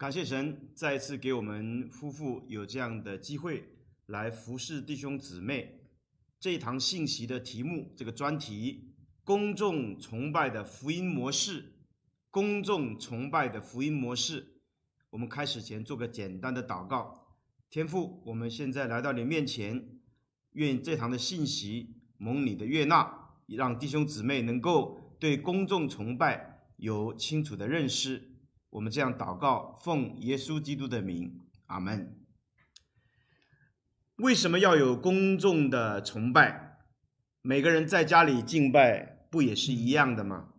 感谢神再次给我们夫妇有这样的机会来服侍弟兄姊妹。这一堂信息的题目，这个专题——公众崇拜的福音模式。公众崇拜的福音模式。我们开始前做个简单的祷告。天父，我们现在来到你面前，愿这堂的信息蒙你的悦纳，让弟兄姊妹能够对公众崇拜有清楚的认识。我们这样祷告，奉耶稣基督的名，阿门。为什么要有公众的崇拜？每个人在家里敬拜不也是一样的吗？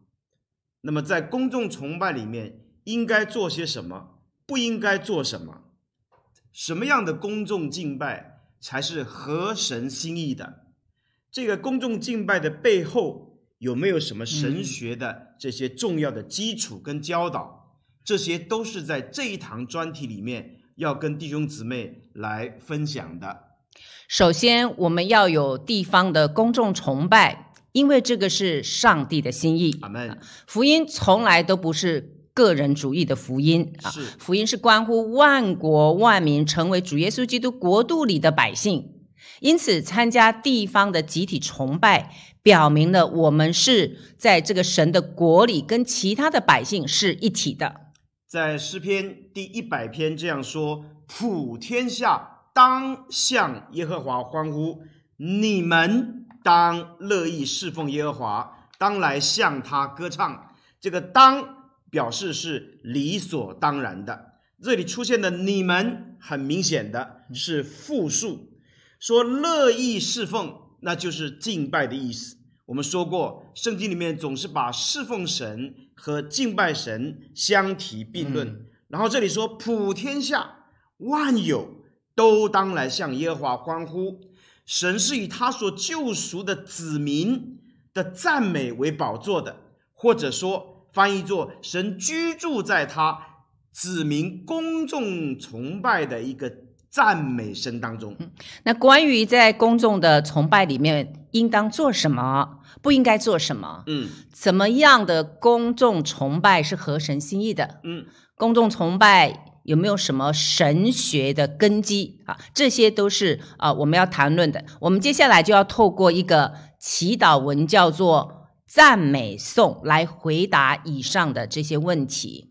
那么，在公众崇拜里面，应该做些什么？不应该做什么？什么样的公众敬拜才是合神心意的？这个公众敬拜的背后有没有什么神学的这些重要的基础跟教导？这些都是在这一堂专题里面要跟弟兄姊妹来分享的。首先，我们要有地方的公众崇拜，因为这个是上帝的心意。阿门。福音从来都不是个人主义的福音啊，福音是关乎万国万民成为主耶稣基督国度里的百姓。因此，参加地方的集体崇拜，表明了我们是在这个神的国里，跟其他的百姓是一体的。在诗篇第一百篇这样说：“普天下当向耶和华欢呼，你们当乐意侍奉耶和华，当来向他歌唱。”这个“当”表示是理所当然的。这里出现的“你们”很明显的是复数，说乐意侍奉，那就是敬拜的意思。我们说过，圣经里面总是把侍奉神和敬拜神相提并论。然后这里说，普天下万有都当来向耶和华欢呼。神是以他所救赎的子民的赞美为宝座的，或者说翻译作神居住在他子民公众崇拜的一个赞美声当中。那关于在公众的崇拜里面。应当做什么，不应该做什么？嗯，怎么样的公众崇拜是合神心意的？嗯，公众崇拜有没有什么神学的根基啊？这些都是啊我们要谈论的。我们接下来就要透过一个祈祷文，叫做赞美颂，来回答以上的这些问题。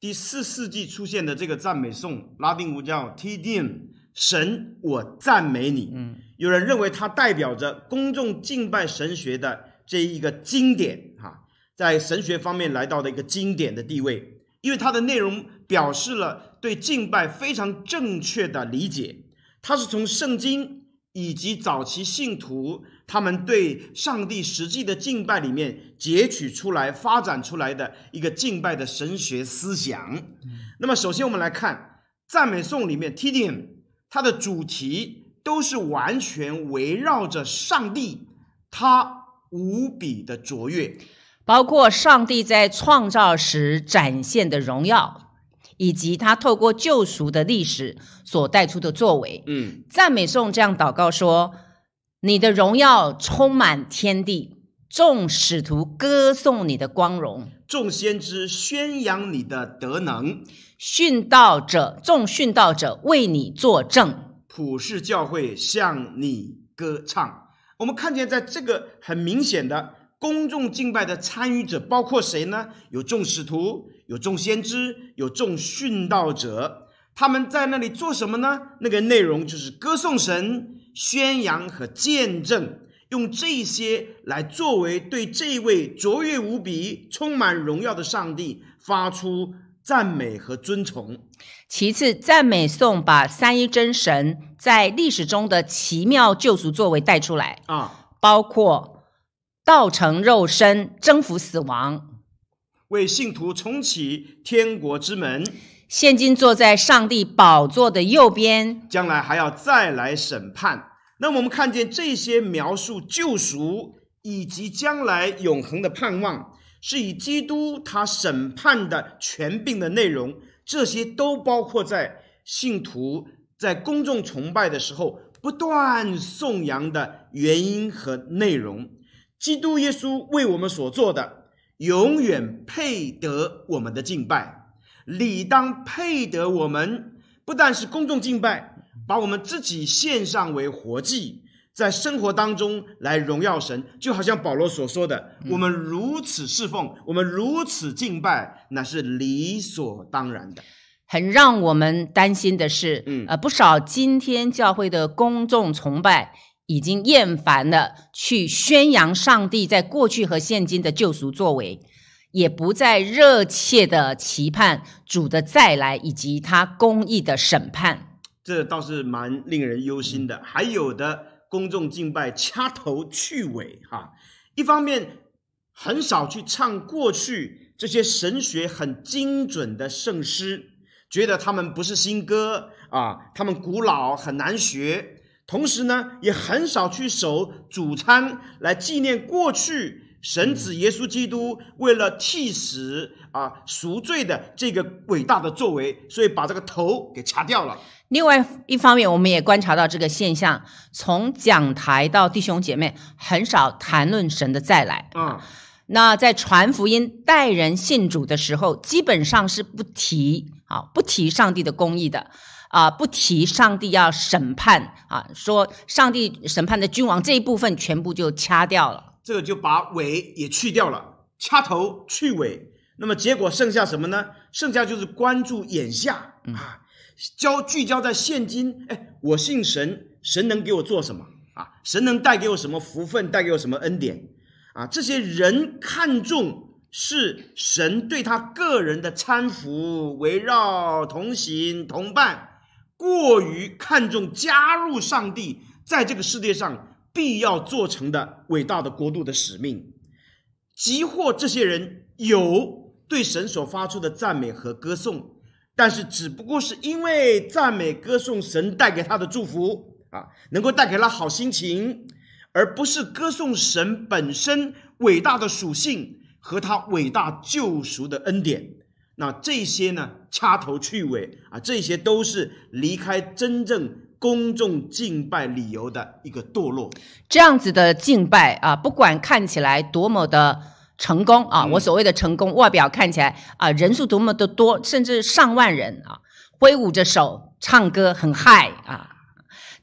第四世纪出现的这个赞美颂，拉丁文叫 t d i u m 神，我赞美你。嗯，有人认为它代表着公众敬拜神学的这一个经典，哈，在神学方面来到了一个经典的地位，因为它的内容表示了对敬拜非常正确的理解。它是从圣经以及早期信徒他们对上帝实际的敬拜里面截取出来、发展出来的一个敬拜的神学思想。那么，首先我们来看赞美颂里面 t d i u m 它的主题都是完全围绕着上帝，他无比的卓越，包括上帝在创造时展现的荣耀，以及他透过救赎的历史所带出的作为。嗯，赞美颂这样祷告说：“你的荣耀充满天地，众使徒歌颂你的光荣。”众先知宣扬你的德能，殉道者，众殉道者为你作证，普世教会向你歌唱。我们看见，在这个很明显的公众敬拜的参与者，包括谁呢？有众使徒，有众先知，有众殉道者。他们在那里做什么呢？那个内容就是歌颂神、宣扬和见证。用这些来作为对这位卓越无比、充满荣耀的上帝发出赞美和尊崇。其次，赞美颂把三一真神在历史中的奇妙救赎作为带出来啊，包括道成肉身、征服死亡、为信徒重启天国之门，现今坐在上帝宝座的右边，将来还要再来审判。那我们看见这些描述救赎以及将来永恒的盼望，是以基督他审判的全病的内容，这些都包括在信徒在公众崇拜的时候不断颂扬的原因和内容。基督耶稣为我们所做的，永远配得我们的敬拜，理当配得我们不但是公众敬拜。把我们自己献上为活祭，在生活当中来荣耀神，就好像保罗所说的：“我们如此侍奉，我们如此敬拜，那是理所当然的。”很让我们担心的是，嗯，呃，不少今天教会的公众崇拜已经厌烦了去宣扬上帝在过去和现今的救赎作为，也不再热切的期盼主的再来以及他公义的审判。这倒是蛮令人忧心的。还有的公众敬拜掐头去尾哈，一方面很少去唱过去这些神学很精准的圣诗，觉得他们不是新歌啊，他们古老很难学。同时呢，也很少去守主餐来纪念过去神子耶稣基督为了替死啊赎罪的这个伟大的作为，所以把这个头给掐掉了。另外一方面，我们也观察到这个现象：从讲台到弟兄姐妹，很少谈论神的再来啊。那在传福音、带人信主的时候，基本上是不提啊，不提上帝的公义的啊，不提上帝要审判啊，说上帝审判的君王这一部分全部就掐掉了，这个就把尾也去掉了，掐头去尾，那么结果剩下什么呢？剩下就是关注眼下啊。焦聚焦在现金，哎，我信神，神能给我做什么啊？神能带给我什么福分，带给我什么恩典啊？这些人看重是神对他个人的搀扶、围绕、同行、同伴，过于看重加入上帝在这个世界上必要做成的伟大的国度的使命，即或这些人有对神所发出的赞美和歌颂。但是，只不过是因为赞美歌颂神带给他的祝福啊，能够带给他好心情，而不是歌颂神本身伟大的属性和他伟大救赎的恩典。那这些呢，掐头去尾啊，这些都是离开真正公众敬拜理由的一个堕落。这样子的敬拜啊，不管看起来多么的。成功啊！我所谓的成功，外表看起来啊，人数多么的多，甚至上万人啊，挥舞着手唱歌，很嗨啊！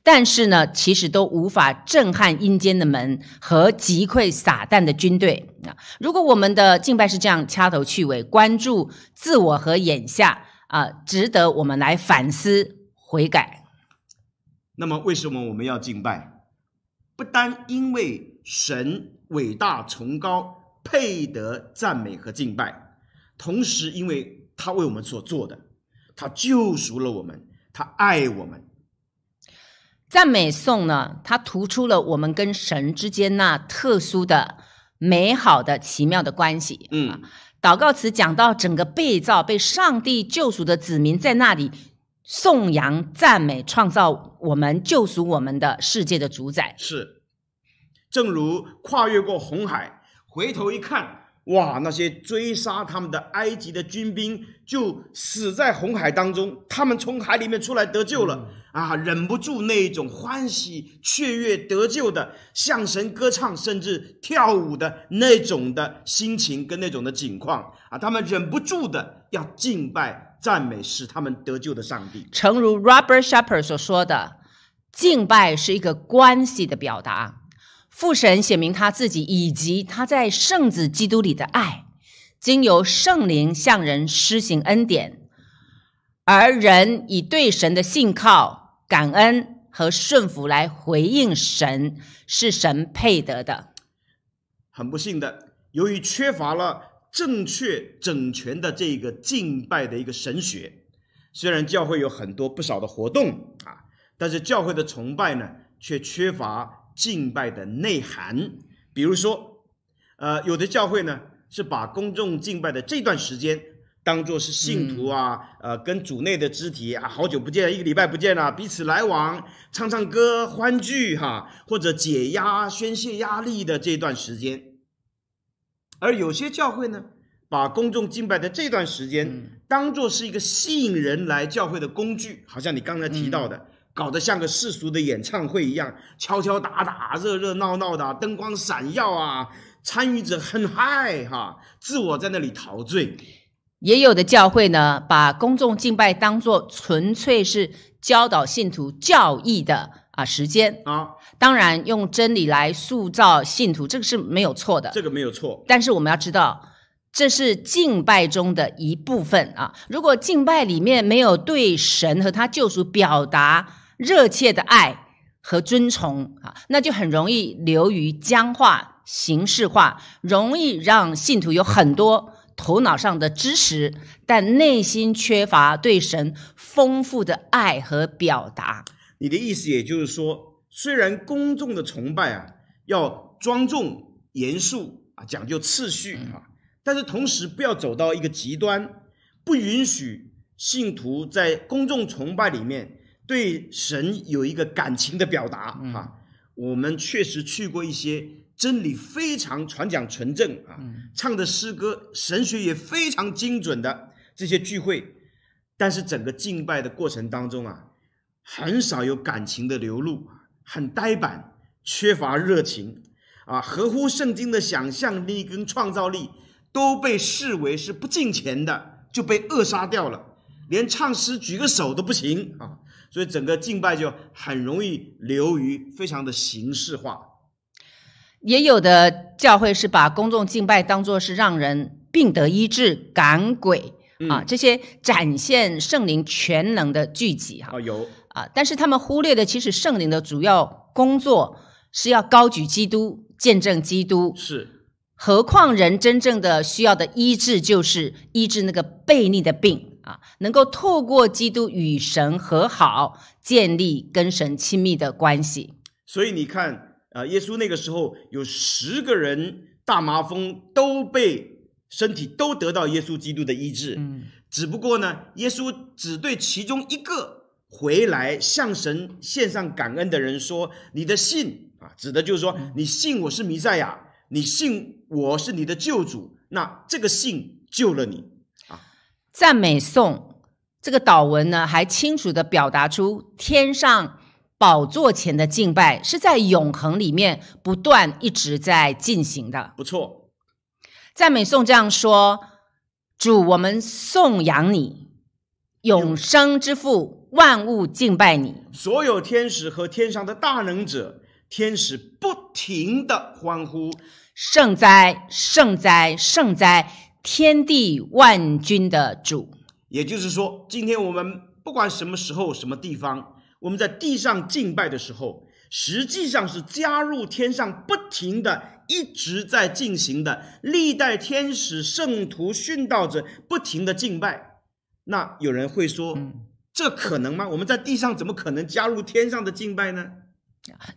但是呢，其实都无法震撼阴间的门和击溃撒旦的军队啊。如果我们的敬拜是这样掐头去尾，关注自我和眼下啊，值得我们来反思悔改。那么，为什么我们要敬拜？不单因为神伟大崇高。配得赞美和敬拜，同时，因为他为我们所做的，他救赎了我们，他爱我们。赞美颂呢，它突出了我们跟神之间那特殊的、美好的、奇妙的关系。嗯，祷告词讲到整个被造、被上帝救赎的子民，在那里颂扬、赞美、创造我们、救赎我们的世界的主宰。是，正如跨越过红海。回头一看，哇！那些追杀他们的埃及的军兵就死在红海当中，他们从海里面出来得救了啊！忍不住那种欢喜、雀跃、得救的向神歌唱，甚至跳舞的那种的心情跟那种的景况啊！他们忍不住的要敬拜、赞美使他们得救的上帝。诚如 Robert Shepherd 所说的，敬拜是一个关系的表达。父神写明他自己以及他在圣子基督里的爱，经由圣灵向人施行恩典，而人以对神的信靠、感恩和顺服来回应神，是神配得的。很不幸的，由于缺乏了正确整全的这个敬拜的一个神学，虽然教会有很多不少的活动啊，但是教会的崇拜呢，却缺乏。敬拜的内涵，比如说，呃，有的教会呢是把公众敬拜的这段时间当做是信徒啊，呃，跟主内的肢体啊，好久不见，一个礼拜不见了，彼此来往，唱唱歌，欢聚哈，或者解压、宣泄压力的这段时间。而有些教会呢，把公众敬拜的这段时间当做是一个吸引人来教会的工具，好像你刚才提到的。搞得像个世俗的演唱会一样，敲敲打打，热热闹闹的，灯光闪耀啊，参与者很嗨哈，自我在那里陶醉。也有的教会呢，把公众敬拜当做纯粹是教导信徒教义的啊时间啊，当然用真理来塑造信徒，这个是没有错的，这个没有错。但是我们要知道，这是敬拜中的一部分啊。如果敬拜里面没有对神和他救赎表达，热切的爱和尊崇啊，那就很容易流于僵化、形式化，容易让信徒有很多头脑上的知识，但内心缺乏对神丰富的爱和表达。你的意思也就是说，虽然公众的崇拜啊要庄重、严肃啊，讲究次序啊，但是同时不要走到一个极端，不允许信徒在公众崇拜里面。对神有一个感情的表达，啊。我们确实去过一些真理非常传讲纯正啊，唱的诗歌神学也非常精准的这些聚会，但是整个敬拜的过程当中啊，很少有感情的流露，很呆板，缺乏热情，啊，合乎圣经的想象力跟创造力都被视为是不敬虔的，就被扼杀掉了，连唱诗举个手都不行啊。所以整个敬拜就很容易流于非常的形式化，也有的教会是把公众敬拜当做是让人病得医治赶鬼啊这些展现圣灵全能的聚集哈啊有啊，但是他们忽略的其实圣灵的主要工作是要高举基督见证基督是，何况人真正的需要的医治就是医治那个悖逆的病。能够透过基督与神和好，建立跟神亲密的关系。所以你看，啊，耶稣那个时候有十个人大麻风都被身体都得到耶稣基督的医治。嗯，只不过呢，耶稣只对其中一个回来向神献上感恩的人说：“你的信啊，指的就是说你信我是弥赛亚，你信我是你的救主，那这个信救了你。”赞美颂这个祷文呢，还清楚的表达出天上宝座前的敬拜是在永恒里面不断一直在进行的。不错，赞美颂这样说：主，我们颂扬你，永生之父，万物敬拜你。所有天使和天上的大能者，天使不停的欢呼：圣哉，圣哉，圣哉！天地万军的主，也就是说，今天我们不管什么时候、什么地方，我们在地上敬拜的时候，实际上是加入天上不停的、一直在进行的历代天使、圣徒、殉道者不停的敬拜。那有人会说，这可能吗？我们在地上怎么可能加入天上的敬拜呢？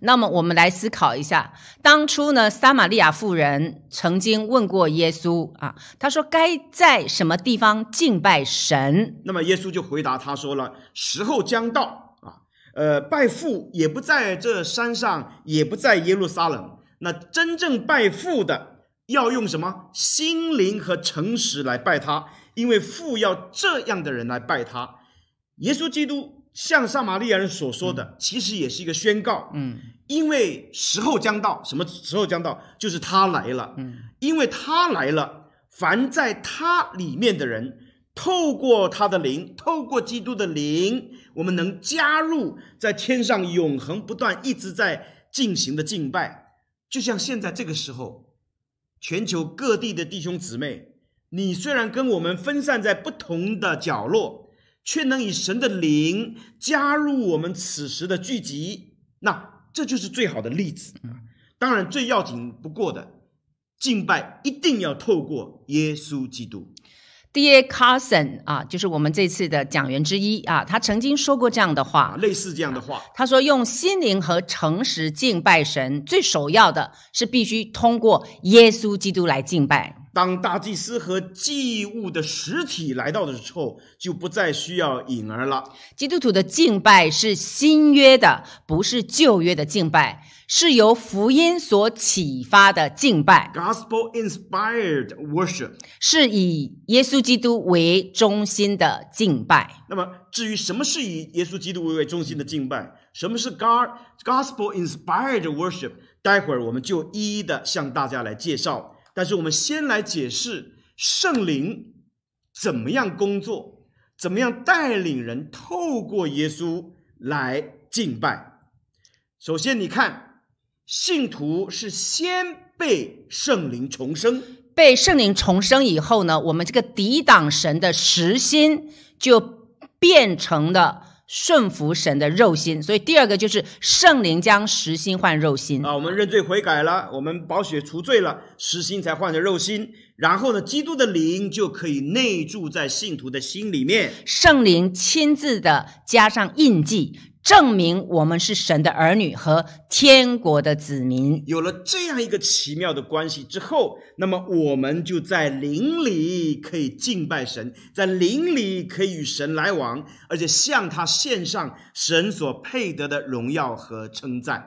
那么我们来思考一下，当初呢，撒玛利亚妇人曾经问过耶稣啊，他说该在什么地方敬拜神？那么耶稣就回答他说了，时候将到啊，呃，拜父也不在这山上，也不在耶路撒冷。那真正拜父的，要用什么心灵和诚实来拜他？因为父要这样的人来拜他。耶稣基督。像撒玛利亚人所说的，其实也是一个宣告。嗯，因为时候将到，什么时候将到？就是他来了。嗯，因为他来了，凡在他里面的人，透过他的灵，透过基督的灵，我们能加入在天上永恒不断一直在进行的敬拜。就像现在这个时候，全球各地的弟兄姊妹，你虽然跟我们分散在不同的角落。却能以神的灵加入我们此时的聚集，那这就是最好的例子啊！当然，最要紧不过的敬拜一定要透过耶稣基督。D. A. Carson 啊，就是我们这次的讲员之一啊，他曾经说过这样的话，类似这样的话，他说：“用心灵和诚实敬拜神，最首要的是必须通过耶稣基督来敬拜。”当大祭司和祭物的实体来到的时候，就不再需要影儿了。基督徒的敬拜是新约的，不是旧约的敬拜，是由福音所启发的敬拜。Gospel inspired worship 是以耶稣基督为中心的敬拜。那么，至于什么是以耶稣基督为中心的敬拜，什么是 God gospel inspired worship，待会儿我们就一一的向大家来介绍。但是我们先来解释圣灵怎么样工作，怎么样带领人透过耶稣来敬拜。首先，你看，信徒是先被圣灵重生，被圣灵重生以后呢，我们这个抵挡神的实心就变成了。顺服神的肉心，所以第二个就是圣灵将实心换肉心啊。我们认罪悔改了，我们保血除罪了，实心才换成肉心，然后呢，基督的灵就可以内住在信徒的心里面，圣灵亲自的加上印记。证明我们是神的儿女和天国的子民，有了这样一个奇妙的关系之后，那么我们就在灵里可以敬拜神，在灵里可以与神来往，而且向他献上神所配得的荣耀和称赞。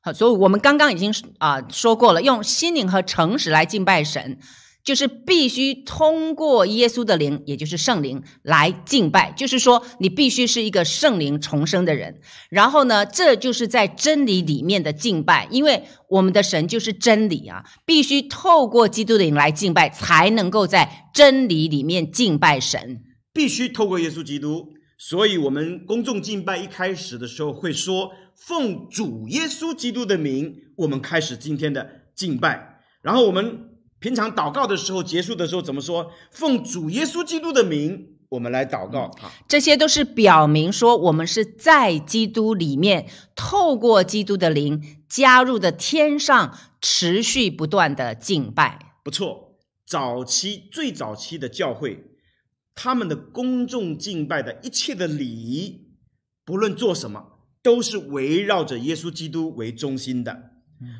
好，所以我们刚刚已经啊说过了，用心灵和诚实来敬拜神。就是必须通过耶稣的灵，也就是圣灵来敬拜，就是说你必须是一个圣灵重生的人。然后呢，这就是在真理里面的敬拜，因为我们的神就是真理啊，必须透过基督的灵来敬拜，才能够在真理里面敬拜神。必须透过耶稣基督。所以，我们公众敬拜一开始的时候会说：“奉主耶稣基督的名，我们开始今天的敬拜。”然后我们。平常祷告的时候，结束的时候怎么说？奉主耶稣基督的名，我们来祷告。这些都是表明说，我们是在基督里面，透过基督的灵加入的天上，持续不断的敬拜。不错，早期最早期的教会，他们的公众敬拜的一切的礼仪，不论做什么，都是围绕着耶稣基督为中心的。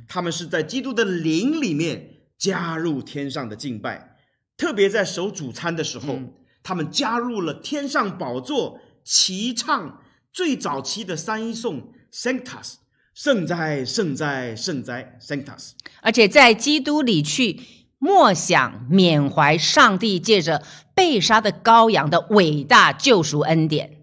他们是在基督的灵里面。加入天上的敬拜，特别在守主餐的时候，他们加入了天上宝座齐唱最早期的三一颂 （Sanctus），圣哉，圣哉，圣哉 （Sanctus）。而且在基督里去默想、缅怀上帝借着被杀的羔羊的伟大救赎恩典，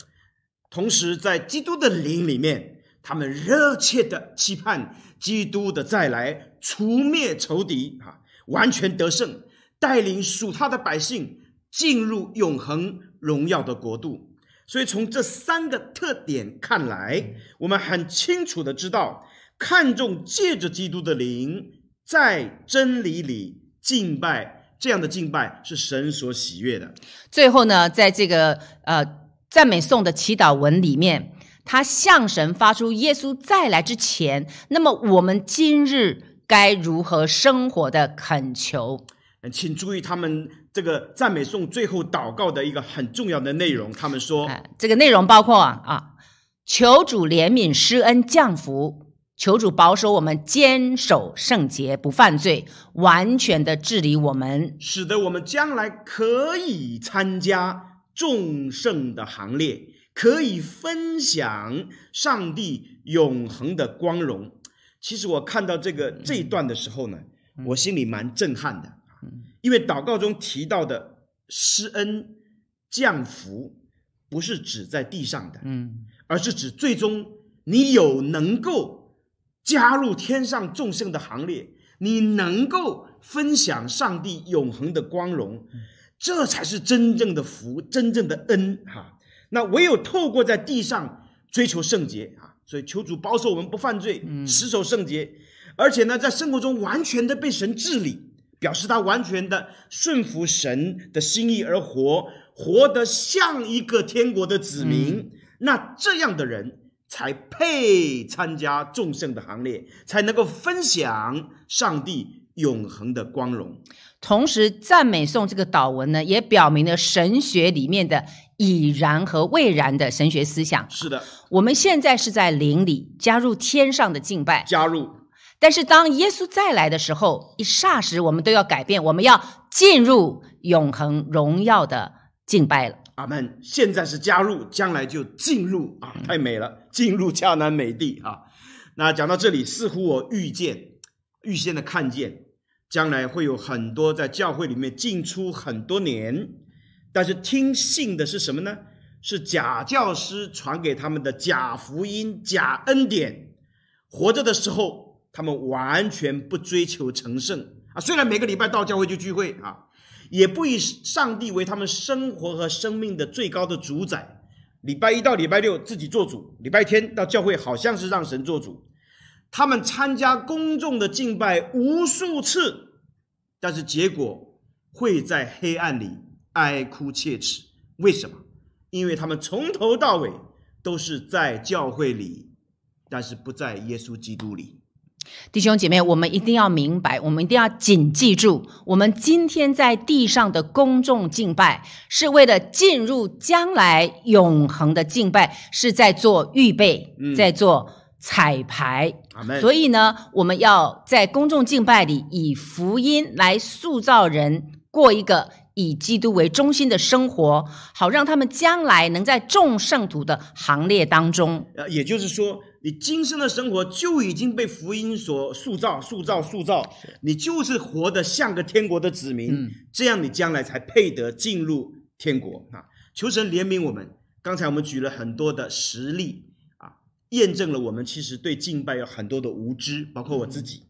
同时在基督的灵里面，他们热切的期盼基督的再来，除灭仇敌啊。完全得胜，带领属他的百姓进入永恒荣耀的国度。所以从这三个特点看来，我们很清楚的知道，看重借着基督的灵在真理里敬拜，这样的敬拜是神所喜悦的。最后呢，在这个呃赞美颂的祈祷文里面，他向神发出耶稣再来之前，那么我们今日。该如何生活的恳求，请注意他们这个赞美颂最后祷告的一个很重要的内容。他们说，这个内容包括啊，求主怜悯施恩降福，求主保守我们坚守圣洁不犯罪，完全的治理我们，使得我们将来可以参加众圣的行列，可以分享上帝永恒的光荣。其实我看到这个这一段的时候呢，我心里蛮震撼的，因为祷告中提到的施恩降福，不是指在地上的，而是指最终你有能够加入天上众圣的行列，你能够分享上帝永恒的光荣，这才是真正的福，真正的恩哈。那唯有透过在地上追求圣洁啊。所以，求主保守我们不犯罪，嗯，持守圣洁，而且呢，在生活中完全的被神治理，表示他完全的顺服神的心意而活，活得像一个天国的子民。那这样的人才配参加众圣的行列，才能够分享上帝。永恒的光荣。同时，赞美颂这个祷文呢，也表明了神学里面的已然和未然的神学思想。是的，我们现在是在灵里加入天上的敬拜，加入。但是，当耶稣再来的时候，一霎时，我们都要改变，我们要进入永恒荣耀的敬拜了。阿门。现在是加入，将来就进入啊，太美了，进入迦南美地啊。那讲到这里，似乎我预见。预先的看见，将来会有很多在教会里面进出很多年，但是听信的是什么呢？是假教师传给他们的假福音、假恩典。活着的时候，他们完全不追求成圣啊！虽然每个礼拜到教会去聚会啊，也不以上帝为他们生活和生命的最高的主宰。礼拜一到礼拜六自己做主，礼拜天到教会好像是让神做主。他们参加公众的敬拜无数次，但是结果会在黑暗里哀哭切齿。为什么？因为他们从头到尾都是在教会里，但是不在耶稣基督里。弟兄姐妹，我们一定要明白，我们一定要谨记住，我们今天在地上的公众敬拜是为了进入将来永恒的敬拜，是在做预备，在做。彩排，所以呢，我们要在公众敬拜里以福音来塑造人，过一个以基督为中心的生活，好让他们将来能在众圣徒的行列当中。也就是说，你今生的生活就已经被福音所塑造、塑造、塑造，你就是活得像个天国的子民，这样你将来才配得进入天国啊！求神怜悯我们。刚才我们举了很多的实例。验证了我们其实对敬拜有很多的无知，包括我自己，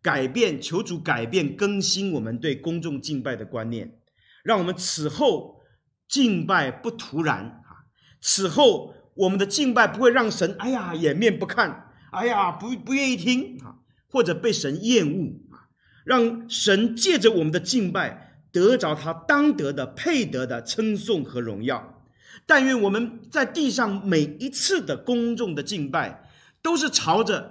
改变、求主改变、更新我们对公众敬拜的观念，让我们此后敬拜不突然啊，此后我们的敬拜不会让神哎呀掩面不看，哎呀不不愿意听啊，或者被神厌恶啊，让神借着我们的敬拜得着他当得的、配得的称颂和荣耀。但愿我们在地上每一次的公众的敬拜，都是朝着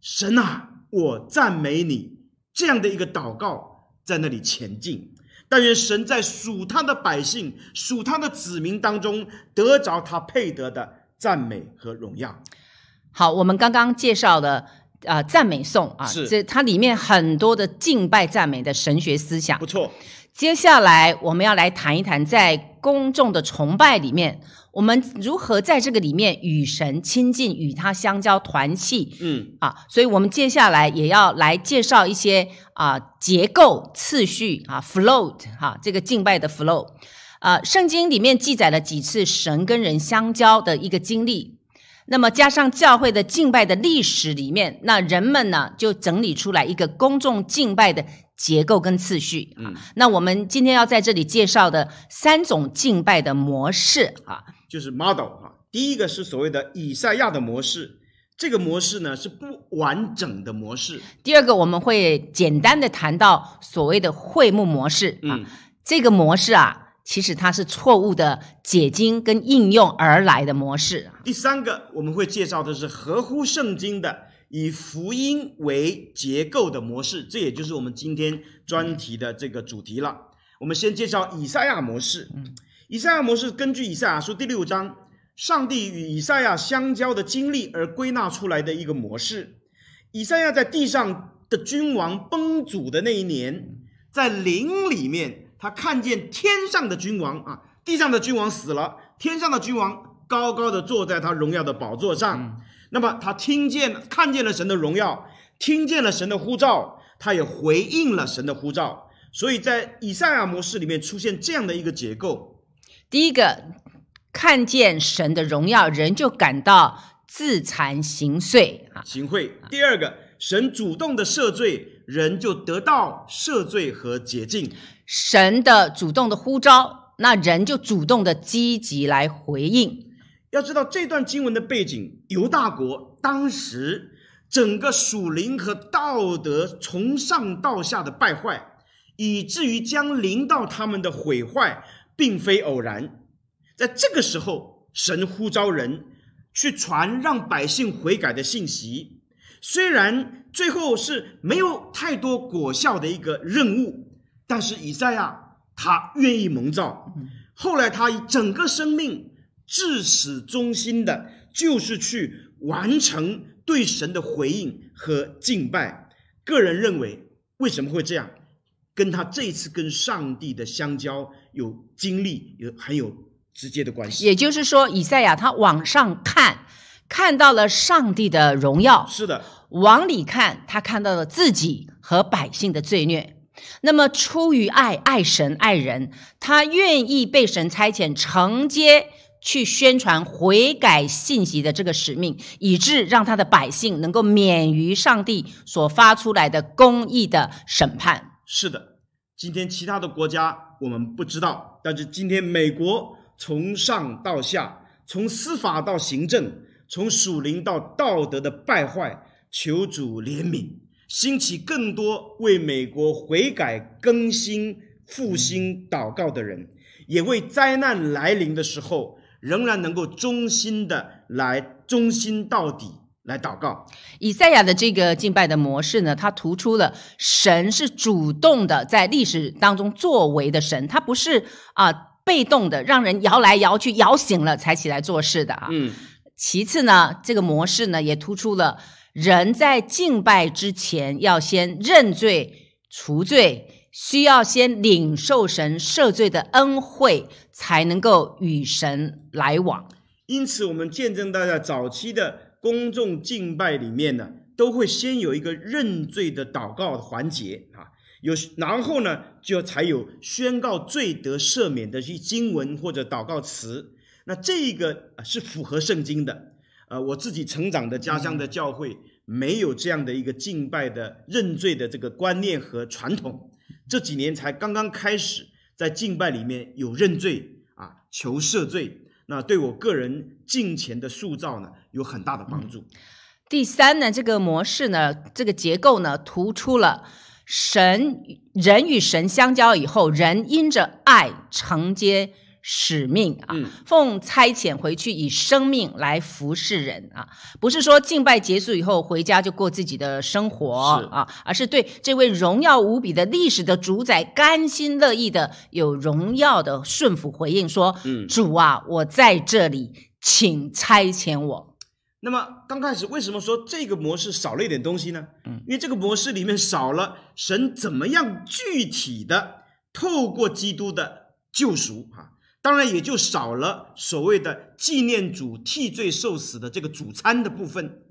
神啊，我赞美你这样的一个祷告，在那里前进。但愿神在属他的百姓、属他的子民当中，得着他配得的赞美和荣耀。好，我们刚刚介绍的啊，赞美颂啊，这它里面很多的敬拜、赞美的神学思想，不错。接下来我们要来谈一谈，在公众的崇拜里面，我们如何在这个里面与神亲近、与他相交、团契。嗯，啊，所以我们接下来也要来介绍一些啊结构次序啊，flow 哈，这个敬拜的 flow。啊，圣经里面记载了几次神跟人相交的一个经历。那么加上教会的敬拜的历史里面，那人们呢就整理出来一个公众敬拜的结构跟次序。啊。那我们今天要在这里介绍的三种敬拜的模式啊，就是 model 哈。第一个是所谓的以赛亚的模式，这个模式呢是不完整的模式。第二个我们会简单的谈到所谓的会幕模式啊，这个模式啊。其实它是错误的解经跟应用而来的模式。第三个，我们会介绍的是合乎圣经的以福音为结构的模式，这也就是我们今天专题的这个主题了。我们先介绍以赛亚模式。嗯，以赛亚模式根据以赛亚书第六章，上帝与以赛亚相交的经历而归纳出来的一个模式。以赛亚在地上的君王崩殂的那一年，在灵里面。他看见天上的君王啊，地上的君王死了，天上的君王高高的坐在他荣耀的宝座上。那么他听见看见了神的荣耀，听见了神的呼召，他也回应了神的呼召。所以在以赛亚模式里面出现这样的一个结构：第一个，看见神的荣耀，人就感到自惭形秽啊；行秽。第二个，神主动的赦罪。人就得到赦罪和洁净，神的主动的呼召，那人就主动的积极来回应。要知道这段经文的背景，犹大国当时整个属灵和道德从上到下的败坏，以至于将临到他们的毁坏，并非偶然。在这个时候，神呼召人去传让百姓悔改的信息。虽然最后是没有太多果效的一个任务，但是以赛亚他愿意蒙召。后来他整个生命至死中心的，就是去完成对神的回应和敬拜。个人认为，为什么会这样，跟他这次跟上帝的相交有经历有很有直接的关系。也就是说，以赛亚他往上看。看到了上帝的荣耀，是的，往里看，他看到了自己和百姓的罪孽。那么出于爱，爱神爱人，他愿意被神差遣，承接去宣传悔改信息的这个使命，以致让他的百姓能够免于上帝所发出来的公义的审判。是的，今天其他的国家我们不知道，但是今天美国从上到下，从司法到行政。从属灵到道德的败坏，求主怜悯，兴起更多为美国悔改、更新、复兴祷告的人，也为灾难来临的时候，仍然能够忠心的来忠心到底来祷告。以赛亚的这个敬拜的模式呢，它突出了神是主动的在历史当中作为的神，他不是啊被动的让人摇来摇去，摇醒了才起来做事的啊。嗯。其次呢，这个模式呢也突出了人在敬拜之前要先认罪、除罪，需要先领受神赦罪的恩惠，才能够与神来往。因此，我们见证大家早期的公众敬拜里面呢，都会先有一个认罪的祷告环节啊，有然后呢，就才有宣告罪得赦免的一些经文或者祷告词。那这个是符合圣经的，呃，我自己成长的家乡的教会没有这样的一个敬拜的认罪的这个观念和传统，这几年才刚刚开始在敬拜里面有认罪啊，求赦罪。那对我个人敬前的塑造呢，有很大的帮助。第三呢，这个模式呢，这个结构呢，突出了神人与神相交以后，人因着爱承接。使命啊，奉差遣回去，以生命来服侍人啊，不是说敬拜结束以后回家就过自己的生活啊，而是对这位荣耀无比的历史的主宰甘心乐意的有荣耀的顺服回应，说，主啊，我在这里，请差遣我。那么刚开始为什么说这个模式少了一点东西呢？嗯，因为这个模式里面少了神怎么样具体的透过基督的救赎啊。当然也就少了所谓的纪念主替罪受死的这个主餐的部分，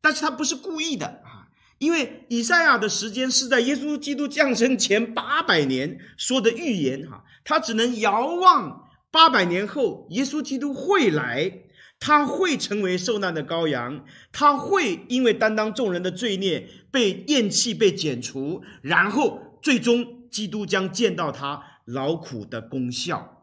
但是他不是故意的啊，因为以赛亚的时间是在耶稣基督降生前八百年说的预言哈，他只能遥望八百年后耶稣基督会来，他会成为受难的羔羊，他会因为担当众人的罪孽被厌弃被剪除，然后最终基督将见到他劳苦的功效。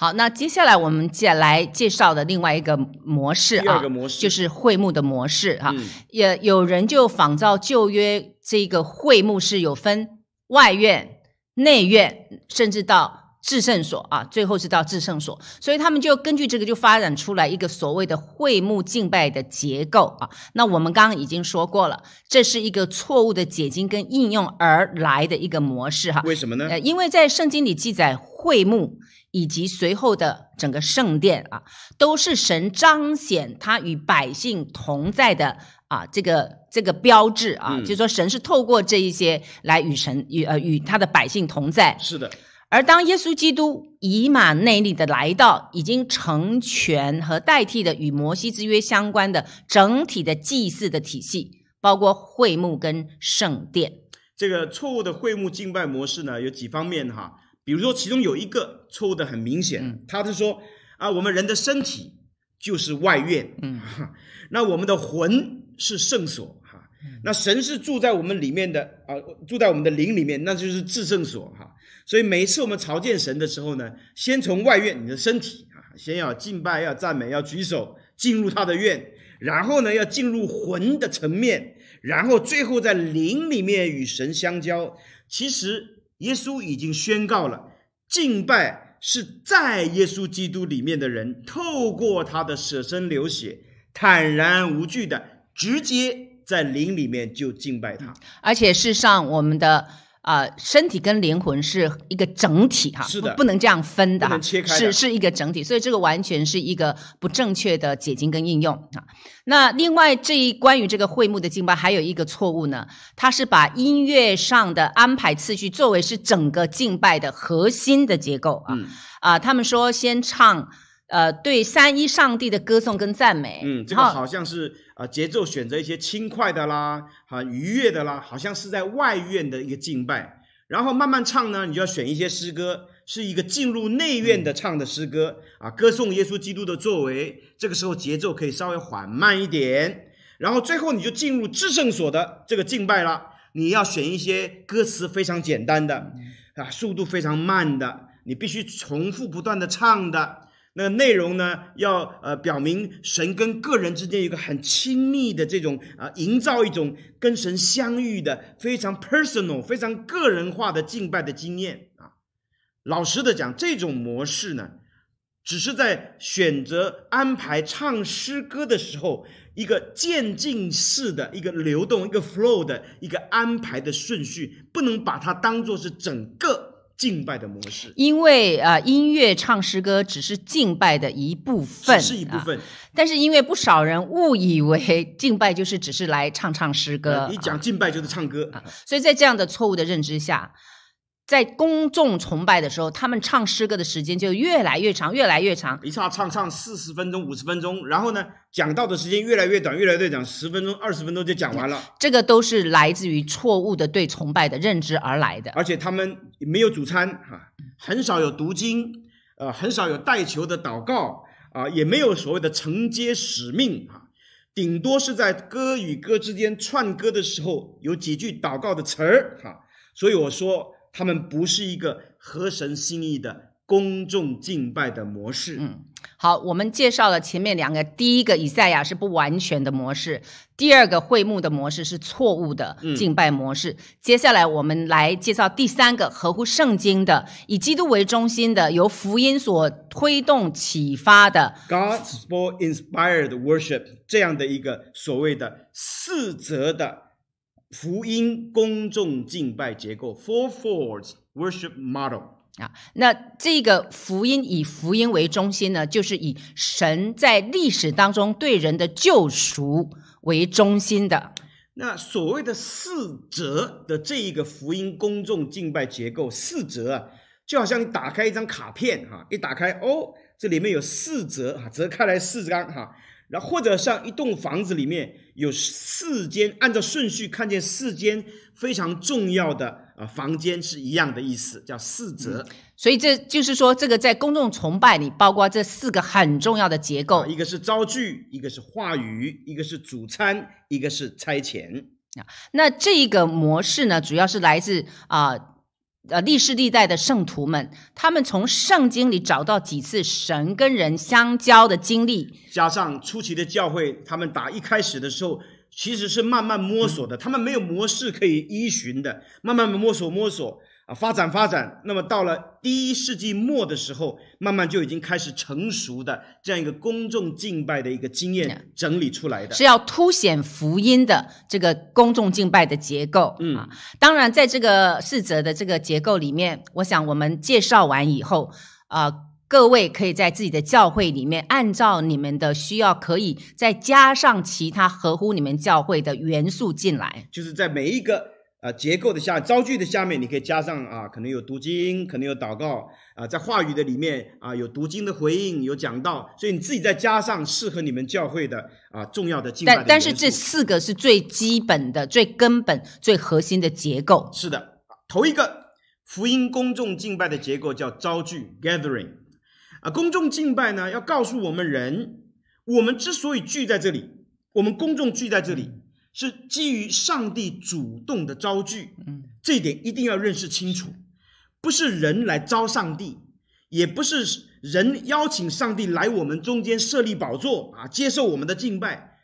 好，那接下来我们接来介绍的另外一个模式啊，第二个模式就是会幕的模式哈。也有人就仿照旧约这个会幕是有分外院、内院，甚至到至圣所啊，最后是到至圣所，所以他们就根据这个就发展出来一个所谓的会幕敬拜的结构啊。那我们刚刚已经说过了，这是一个错误的解经跟应用而来的一个模式哈。为什么呢？呃，因为在圣经里记载会幕。以及随后的整个圣殿啊，都是神彰显他与百姓同在的啊，这个这个标志啊，就是说神是透过这一些来与神与呃与他的百姓同在。是的。而当耶稣基督以马内利的来到，已经成全和代替了与摩西之约相关的整体的祭祀的体系，包括会幕跟圣殿。这个错误的会幕敬拜模式呢，有几方面哈，比如说其中有一个。错误的很明显，他是说啊，我们人的身体就是外院，嗯，那我们的魂是圣所哈，那神是住在我们里面的啊，住在我们的灵里面，那就是至圣所哈。所以每一次我们朝见神的时候呢，先从外院，你的身体啊，先要敬拜，要赞美，要举手进入他的院，然后呢，要进入魂的层面，然后最后在灵里面与神相交。其实耶稣已经宣告了。敬拜是在耶稣基督里面的人，透过他的舍身流血，坦然无惧的直接在灵里面就敬拜他，而且事实上我们的。啊，身体跟灵魂是一个整体，哈，是的，不能这样分的，哈，是是一个整体，所以这个完全是一个不正确的解经跟应用啊。那另外这一关于这个会幕的敬拜还有一个错误呢，它是把音乐上的安排次序作为是整个敬拜的核心的结构啊，啊，他们说先唱。呃，对三一上帝的歌颂跟赞美，嗯，这个好像是啊，节奏选择一些轻快的啦，啊，愉悦的啦，好像是在外院的一个敬拜，然后慢慢唱呢，你就要选一些诗歌，是一个进入内院的唱的诗歌啊，歌颂耶稣基督的作为，这个时候节奏可以稍微缓慢一点，然后最后你就进入至圣所的这个敬拜了，你要选一些歌词非常简单的啊，速度非常慢的，你必须重复不断的唱的。那内容呢，要呃表明神跟个人之间有一个很亲密的这种啊，营造一种跟神相遇的非常 personal、非常个人化的敬拜的经验啊。老实的讲，这种模式呢，只是在选择安排唱诗歌的时候一个渐进式的一个流动、一个 flow 的一个安排的顺序，不能把它当做是整个。敬拜的模式，因为啊，音乐唱诗歌只是敬拜的一部分，是一部分。但是因为不少人误以为敬拜就是只是来唱唱诗歌，一讲敬拜就是唱歌啊，所以在这样的错误的认知下。在公众崇拜的时候，他们唱诗歌的时间就越来越长，越来越长，一唱唱唱四十分钟、五十分钟，然后呢，讲到的时间越来越短，越来越短，十分钟、二十分钟就讲完了。这个都是来自于错误的对崇拜的认知而来的。而且他们没有主餐哈，很少有读经，呃，很少有带球的祷告啊，也没有所谓的承接使命啊，顶多是在歌与歌之间串歌的时候有几句祷告的词儿哈。所以我说。他们不是一个合神心意的公众敬拜的模式。嗯，好，我们介绍了前面两个，第一个以赛亚是不完全的模式，第二个会幕的模式是错误的敬拜模式。接下来我们来介绍第三个合乎圣经的、以基督为中心的、由福音所推动启发的 God's p o r inspired worship 这样的一个所谓的四则的。福音公众敬拜结构 f o u r f o l d Worship Model） 啊，那这个福音以福音为中心呢，就是以神在历史当中对人的救赎为中心的。那所谓的四则的这一个福音公众敬拜结构，四则啊，就好像你打开一张卡片哈，一打开哦，这里面有四则啊，折开来四张哈。然后或者像一栋房子里面有四间，按照顺序看见四间非常重要的啊房间是一样的意思，叫四者。所以这就是说，这个在公众崇拜里包括这四个很重要的结构：一个是招聚，一个是话语，一个是主餐，一个是差遣。那那这个模式呢，主要是来自啊。呃，历世历代的圣徒们，他们从圣经里找到几次神跟人相交的经历，加上初期的教会，他们打一开始的时候，其实是慢慢摸索的，他们没有模式可以依循的，慢慢摸索摸索。发展发展，那么到了第一世纪末的时候，慢慢就已经开始成熟的这样一个公众敬拜的一个经验整理出来的，是要凸显福音的这个公众敬拜的结构。嗯，当然，在这个四则的这个结构里面，我想我们介绍完以后，啊，各位可以在自己的教会里面，按照你们的需要，可以再加上其他合乎你们教会的元素进来，就是在每一个。啊，结构的下招句的下面，你可以加上啊，可能有读经，可能有祷告啊，在话语的里面啊，有读经的回应，有讲到，所以你自己再加上适合你们教会的啊，重要的敬拜。但但是这四个是最基本的、最根本、最核心的结构。是的，头一个福音公众敬拜的结构叫招句 （gathering）。啊，公众敬拜呢，要告诉我们人，我们之所以聚在这里，我们公众聚在这里。是基于上帝主动的招聚，嗯，这一点一定要认识清楚，不是人来招上帝，也不是人邀请上帝来我们中间设立宝座啊，接受我们的敬拜，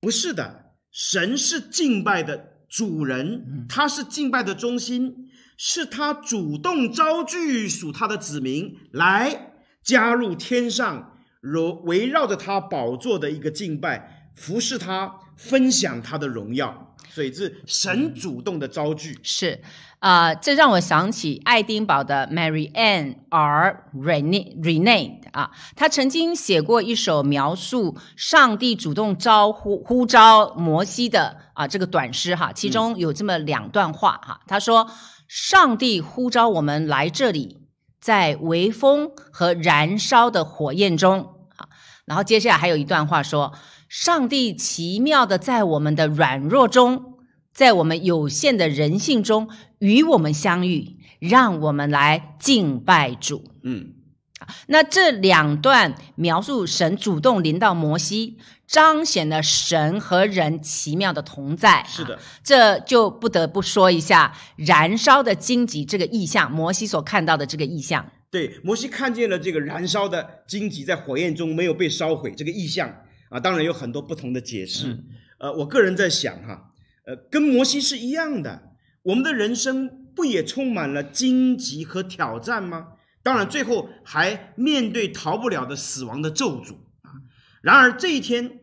不是的，神是敬拜的主人，他是敬拜的中心，是他主动招聚属他的子民来加入天上围绕着他宝座的一个敬拜，服侍他。分享他的荣耀，所以是神主动的招聚。是，啊，这让我想起爱丁堡的 Mary Ann R. Renee r e n e 啊，她曾经写过一首描述上帝主动招呼呼召摩西的啊这个短诗哈，其中有这么两段话哈，他说：“上帝呼召我们来这里，在微风和燃烧的火焰中啊。”然后接下来还有一段话说。上帝奇妙的在我们的软弱中，在我们有限的人性中与我们相遇，让我们来敬拜主。嗯，那这两段描述神主动临到摩西，彰显了神和人奇妙的同在。是的，这就不得不说一下燃烧的荆棘这个意象，摩西所看到的这个意象。对，摩西看见了这个燃烧的荆棘在火焰中没有被烧毁这个意象。啊，当然有很多不同的解释。呃，我个人在想哈，呃，跟摩西是一样的，我们的人生不也充满了荆棘和挑战吗？当然，最后还面对逃不了的死亡的咒诅啊。然而这一天，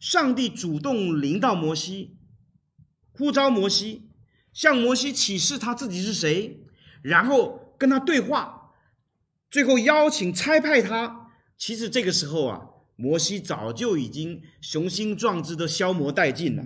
上帝主动临到摩西，呼召摩西，向摩西启示他自己是谁，然后跟他对话，最后邀请差派他。其实这个时候啊。摩西早就已经雄心壮志的消磨殆尽了，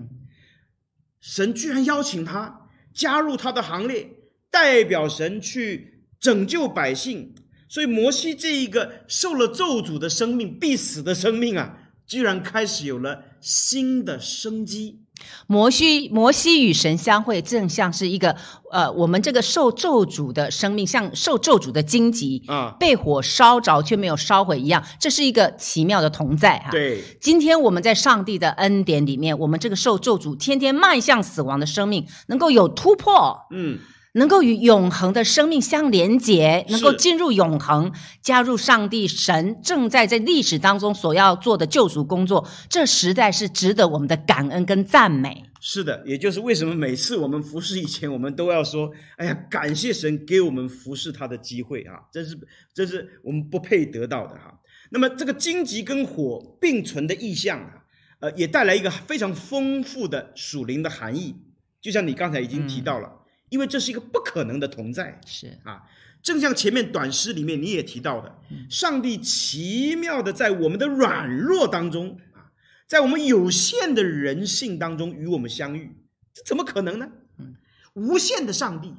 神居然邀请他加入他的行列，代表神去拯救百姓，所以摩西这一个受了咒诅的生命，必死的生命啊，居然开始有了新的生机。摩西，摩西与神相会，正像是一个呃，我们这个受咒诅的生命，像受咒诅的荆棘，嗯，被火烧着却没有烧毁一样，这是一个奇妙的同在啊！对，今天我们在上帝的恩典里面，我们这个受咒诅、天天迈向死亡的生命，能够有突破，嗯。能够与永恒的生命相连接，能够进入永恒，加入上帝神正在在历史当中所要做的救赎工作，这实在是值得我们的感恩跟赞美。是的，也就是为什么每次我们服侍以前，我们都要说：“哎呀，感谢神给我们服侍他的机会啊！”这是这是我们不配得到的哈。那么这个荆棘跟火并存的意象啊，呃，也带来一个非常丰富的属灵的含义，就像你刚才已经提到了。因为这是一个不可能的同在，是啊，正像前面短诗里面你也提到的，上帝奇妙的在我们的软弱当中啊，在我们有限的人性当中与我们相遇，这怎么可能呢？嗯，无限的上帝，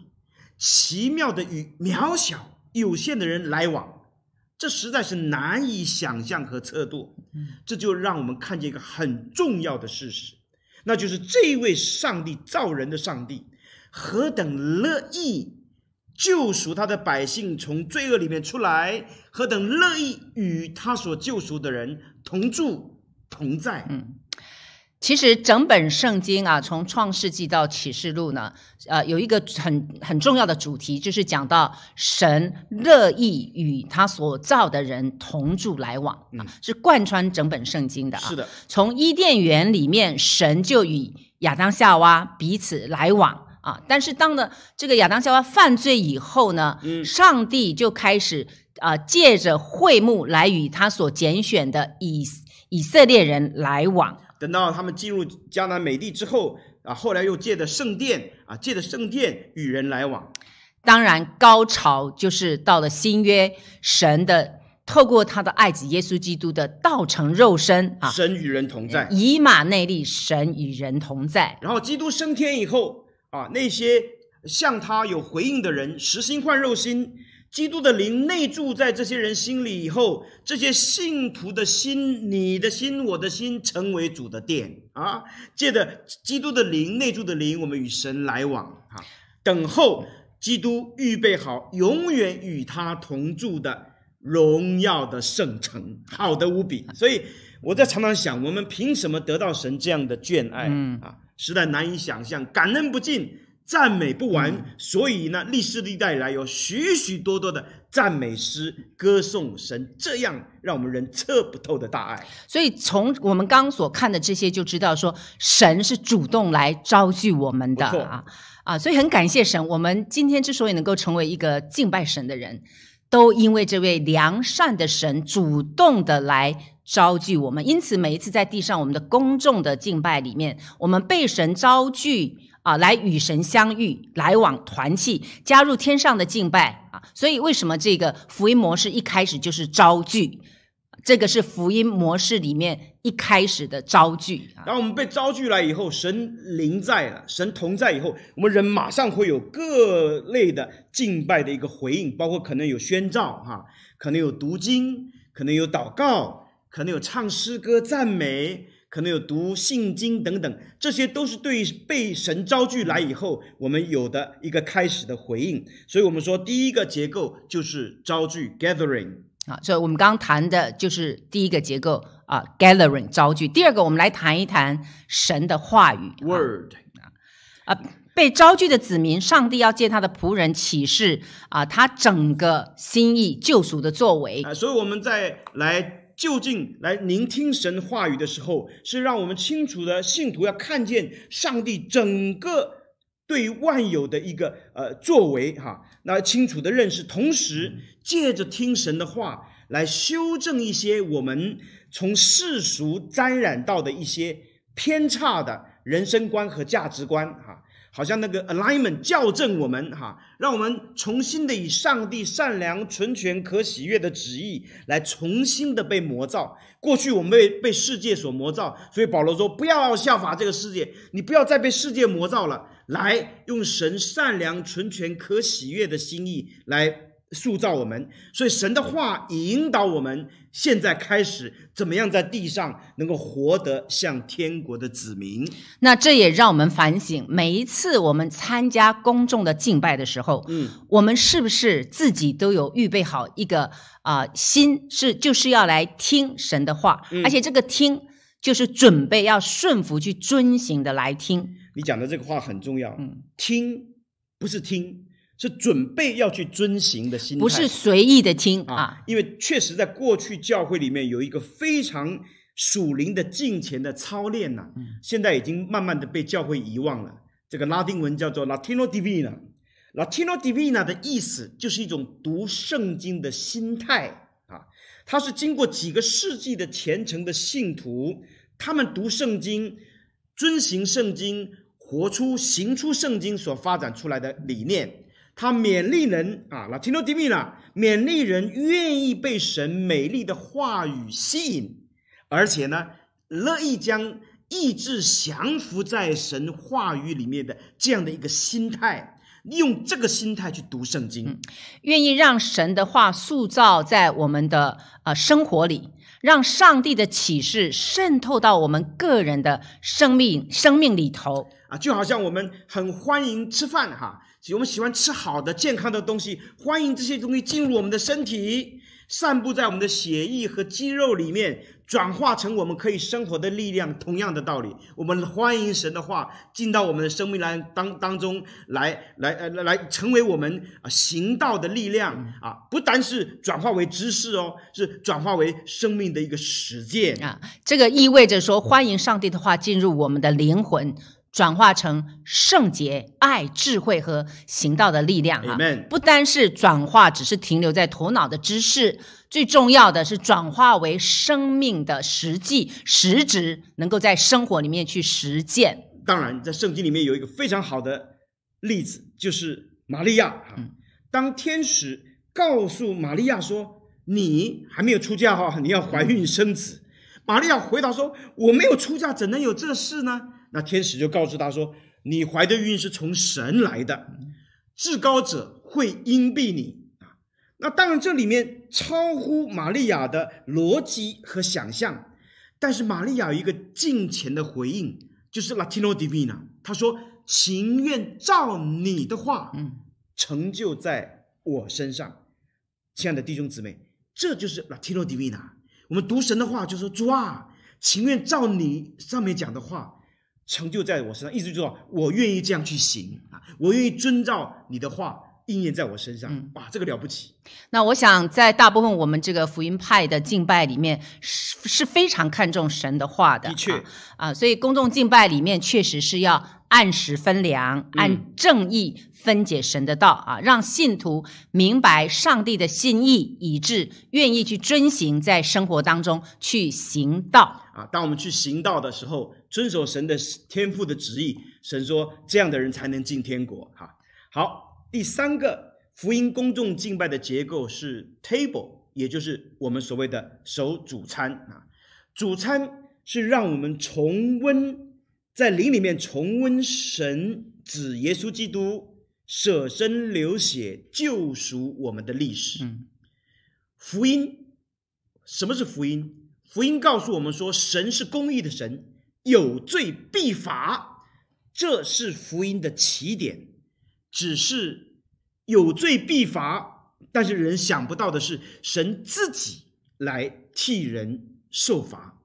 奇妙的与渺小有限的人来往，这实在是难以想象和测度。这就让我们看见一个很重要的事实，那就是这位上帝造人的上帝。何等乐意救赎他的百姓从罪恶里面出来，何等乐意与他所救赎的人同住同在。嗯，其实整本圣经啊，从创世纪到启示录呢，呃，有一个很很重要的主题，就是讲到神乐意与他所造的人同住来往，啊，是贯穿整本圣经的。是的，从伊甸园里面，神就与亚当夏娃彼此来往。啊！但是，当了这个亚当夏娃犯罪以后呢，嗯、上帝就开始啊，借着会幕来与他所拣选的以以色列人来往。等到他们进入迦南美地之后啊，后来又借着圣殿啊，借着圣殿与人来往。当然，高潮就是到了新约，神的透过他的爱子耶稣基督的道成肉身啊，神与人同在。以马内利，神与人同在。然后，基督升天以后。啊，那些向他有回应的人，实心换肉心，基督的灵内住在这些人心里以后，这些信徒的心，你的心，我的心，成为主的殿啊！借着基督的灵内住的灵，我们与神来往啊，等候基督预备好永远与他同住的荣耀的圣城，好的无比。所以我在常常想，我们凭什么得到神这样的眷爱啊？实在难以想象，感恩不尽，赞美不完，所以呢，历史历代以来有许许多多的赞美诗歌颂神，这样让我们人测不透的大爱。所以从我们刚所看的这些，就知道说神是主动来召聚我们的啊啊！所以很感谢神，我们今天之所以能够成为一个敬拜神的人。都因为这位良善的神主动的来招聚我们，因此每一次在地上我们的公众的敬拜里面，我们被神招聚啊，来与神相遇，来往团契，加入天上的敬拜啊。所以为什么这个福音模式一开始就是招聚？这个是福音模式里面一开始的招聚当我们被招聚来以后，神临在了，神同在以后，我们人马上会有各类的敬拜的一个回应，包括可能有宣召哈，可能有读经，可能有祷告，可能有唱诗歌赞美，可能有读信经等等，这些都是对被神招聚来以后我们有的一个开始的回应。所以我们说第一个结构就是招聚 （gathering）。啊，所以我们刚刚谈的就是第一个结构啊，gathering 聚。第二个，我们来谈一谈神的话语。word 啊，啊，被召聚的子民，上帝要借他的仆人启示啊，他整个心意救赎的作为。啊，所以我们在来就近来聆听神话语的时候，是让我们清楚的信徒要看见上帝整个对于万有的一个呃作为哈，那清楚的认识，同时。借着听神的话来修正一些我们从世俗沾染到的一些偏差的人生观和价值观，哈，好像那个 alignment 校正我们哈，让我们重新的以上帝善良、纯全、可喜悦的旨意来重新的被魔造。过去我们被被世界所魔造，所以保罗说不要效法这个世界，你不要再被世界魔造了。来用神善良、纯全、可喜悦的心意来。塑造我们，所以神的话引导我们。现在开始，怎么样在地上能够活得像天国的子民？那这也让我们反省：每一次我们参加公众的敬拜的时候，嗯，我们是不是自己都有预备好一个啊心，是就是要来听神的话，而且这个听就是准备要顺服去遵行的来听。你讲的这个话很重要，嗯，听不是听。是准备要去遵行的心态，不是随意的听啊。因为确实在过去教会里面有一个非常属灵的敬虔的操练呐，现在已经慢慢的被教会遗忘了。这个拉丁文叫做 Latino Divina。Latino Divina 的意思就是一种读圣经的心态啊。它是经过几个世纪的虔诚的信徒，他们读圣经、遵行圣经、活出、行出圣经所发展出来的理念。他勉励人啊，那听到第几了？勉励人愿意被神美丽的话语吸引，而且呢，乐意将意志降服在神话语里面的这样的一个心态，用这个心态去读圣经，愿意让神的话塑造在我们的呃生活里，让上帝的启示渗透到我们个人的生命生命里头啊，就好像我们很欢迎吃饭哈。我们喜欢吃好的、健康的东西，欢迎这些东西进入我们的身体，散布在我们的血液和肌肉里面，转化成我们可以生活的力量。同样的道理，我们欢迎神的话进到我们的生命来当当中来来来来成为我们啊行道的力量啊，不单是转化为知识哦，是转化为生命的一个实践啊。这个意味着说，欢迎上帝的话进入我们的灵魂。转化成圣洁、爱、智慧和行道的力量啊！不单是转化，只是停留在头脑的知识，最重要的是转化为生命的实际、实质，能够在生活里面去实践。当然，在圣经里面有一个非常好的例子，就是玛利亚嗯、当天使告诉玛利亚说：“你还没有出嫁哈，你要怀孕生子。”玛利亚回答说：“我没有出嫁，怎能有这事呢？”那天使就告诉他说：“你怀的孕是从神来的，至高者会荫庇你啊。”那当然，这里面超乎玛利亚的逻辑和想象。但是玛利亚一个近前的回应就是拉 i 诺迪维 a 她说：“情愿照你的话，嗯，成就在我身上。”亲爱的弟兄姊妹，这就是拉 i 诺迪维 a 我们读神的话就说：“主啊，情愿照你上面讲的话。”成就在我身上，意思就是说，我愿意这样去行啊，我愿意遵照你的话，应验在我身上。哇，这个了不起！那我想，在大部分我们这个福音派的敬拜里面，是是非常看重神的话的的确啊，所以公众敬拜里面确实是要。按时分粮，按正义分解神的道啊，让信徒明白上帝的心意，以致愿意去遵行，在生活当中去行道啊。当我们去行道的时候，遵守神的天赋的旨意，神说这样的人才能进天国哈。好，第三个福音公众敬拜的结构是 table，也就是我们所谓的守主餐啊。主餐是让我们重温。在灵里面重温神子耶稣基督舍身流血救赎我们的历史。福音，什么是福音？福音告诉我们说，神是公义的神，有罪必罚，这是福音的起点。只是有罪必罚，但是人想不到的是，神自己来替人受罚。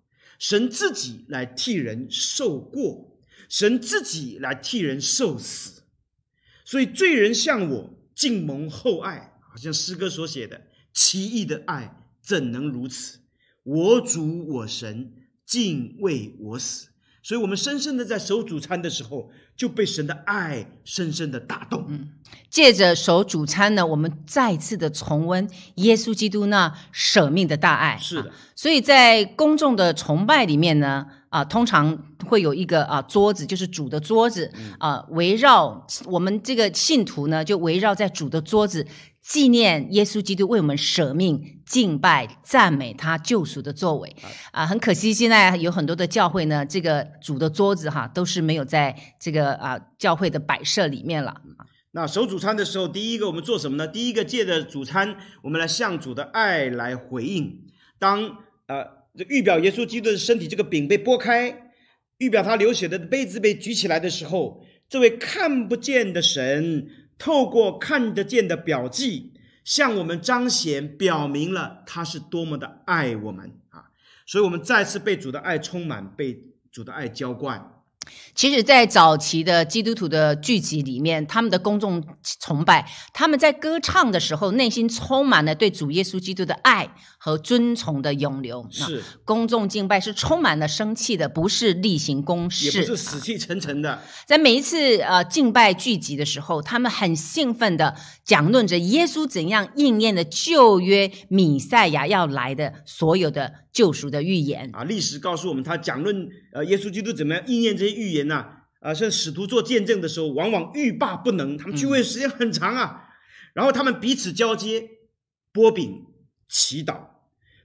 神自己来替人受过，神自己来替人受死，所以罪人向我敬蒙厚爱，好像诗歌所写的奇异的爱，怎能如此？我主我神敬畏我死。所以，我们深深的在守主餐的时候，就被神的爱深深的打动。嗯，借着守主餐呢，我们再次的重温耶稣基督那舍命的大爱。是的，所以在公众的崇拜里面呢。啊，通常会有一个啊桌子，就是主的桌子啊，围绕我们这个信徒呢，就围绕在主的桌子，纪念耶稣基督为我们舍命，敬拜赞美他救赎的作为。啊，很可惜，现在有很多的教会呢，这个主的桌子哈，都是没有在这个啊教会的摆设里面了。那守主餐的时候，第一个我们做什么呢？第一个借着主餐，我们来向主的爱来回应。当呃。这预表耶稣基督的身体，这个饼被拨开，预表他流血的杯子被举起来的时候，这位看不见的神透过看得见的表记，向我们彰显、表明了他是多么的爱我们啊！所以，我们再次被主的爱充满，被主的爱浇灌。其实，在早期的基督徒的聚集里面，他们的公众崇拜，他们在歌唱的时候，内心充满了对主耶稣基督的爱和尊崇的涌流。是公众敬拜是充满了生气的，不是例行公事，也不是死气沉沉的。在每一次呃敬拜聚集的时候，他们很兴奋的讲论着耶稣怎样应验的旧约米赛亚要来的所有的。救赎的预言啊！历史告诉我们，他讲论呃，耶稣基督怎么样应验这些预言呢？啊，像使徒做见证的时候，往往欲罢不能。他们聚会时间很长啊，然后他们彼此交接、波饼、祈祷，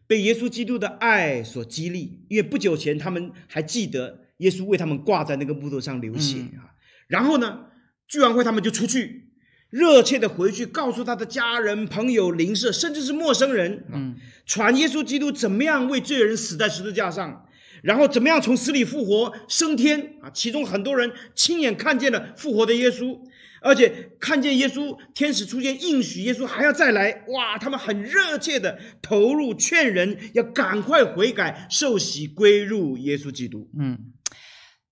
被耶稣基督的爱所激励，因为不久前他们还记得耶稣为他们挂在那个木头上流血啊。然后呢，聚完会他们就出去。热切的回去告诉他的家人、朋友、邻舍，甚至是陌生人，嗯，传耶稣基督怎么样为罪人死在十字架上，然后怎么样从死里复活升天啊！其中很多人亲眼看见了复活的耶稣，而且看见耶稣天使出现应许耶稣还要再来。哇！他们很热切的投入劝人要赶快悔改受洗归入耶稣基督。嗯，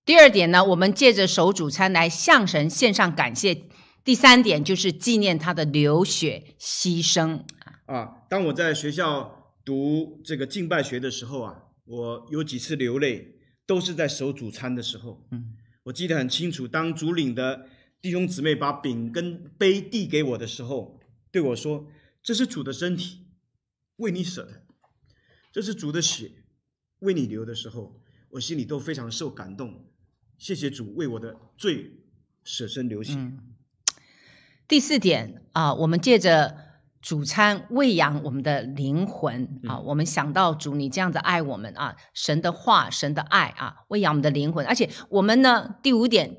第二点呢，我们借着守主餐来向神献上感谢。第三点就是纪念他的流血牺牲啊！当我在学校读这个敬拜学的时候啊，我有几次流泪，都是在守主餐的时候。嗯，我记得很清楚，当主领的弟兄姊妹把饼跟杯递给我的时候，对我说：“这是主的身体，为你舍的；这是主的血，为你流的。”的时候，我心里都非常受感动。谢谢主为我的罪舍身流血。第四点啊，我们借着主餐喂养我们的灵魂啊，我们想到主，你这样子爱我们啊，神的话、神的爱啊，喂养我们的灵魂。而且我们呢，第五点，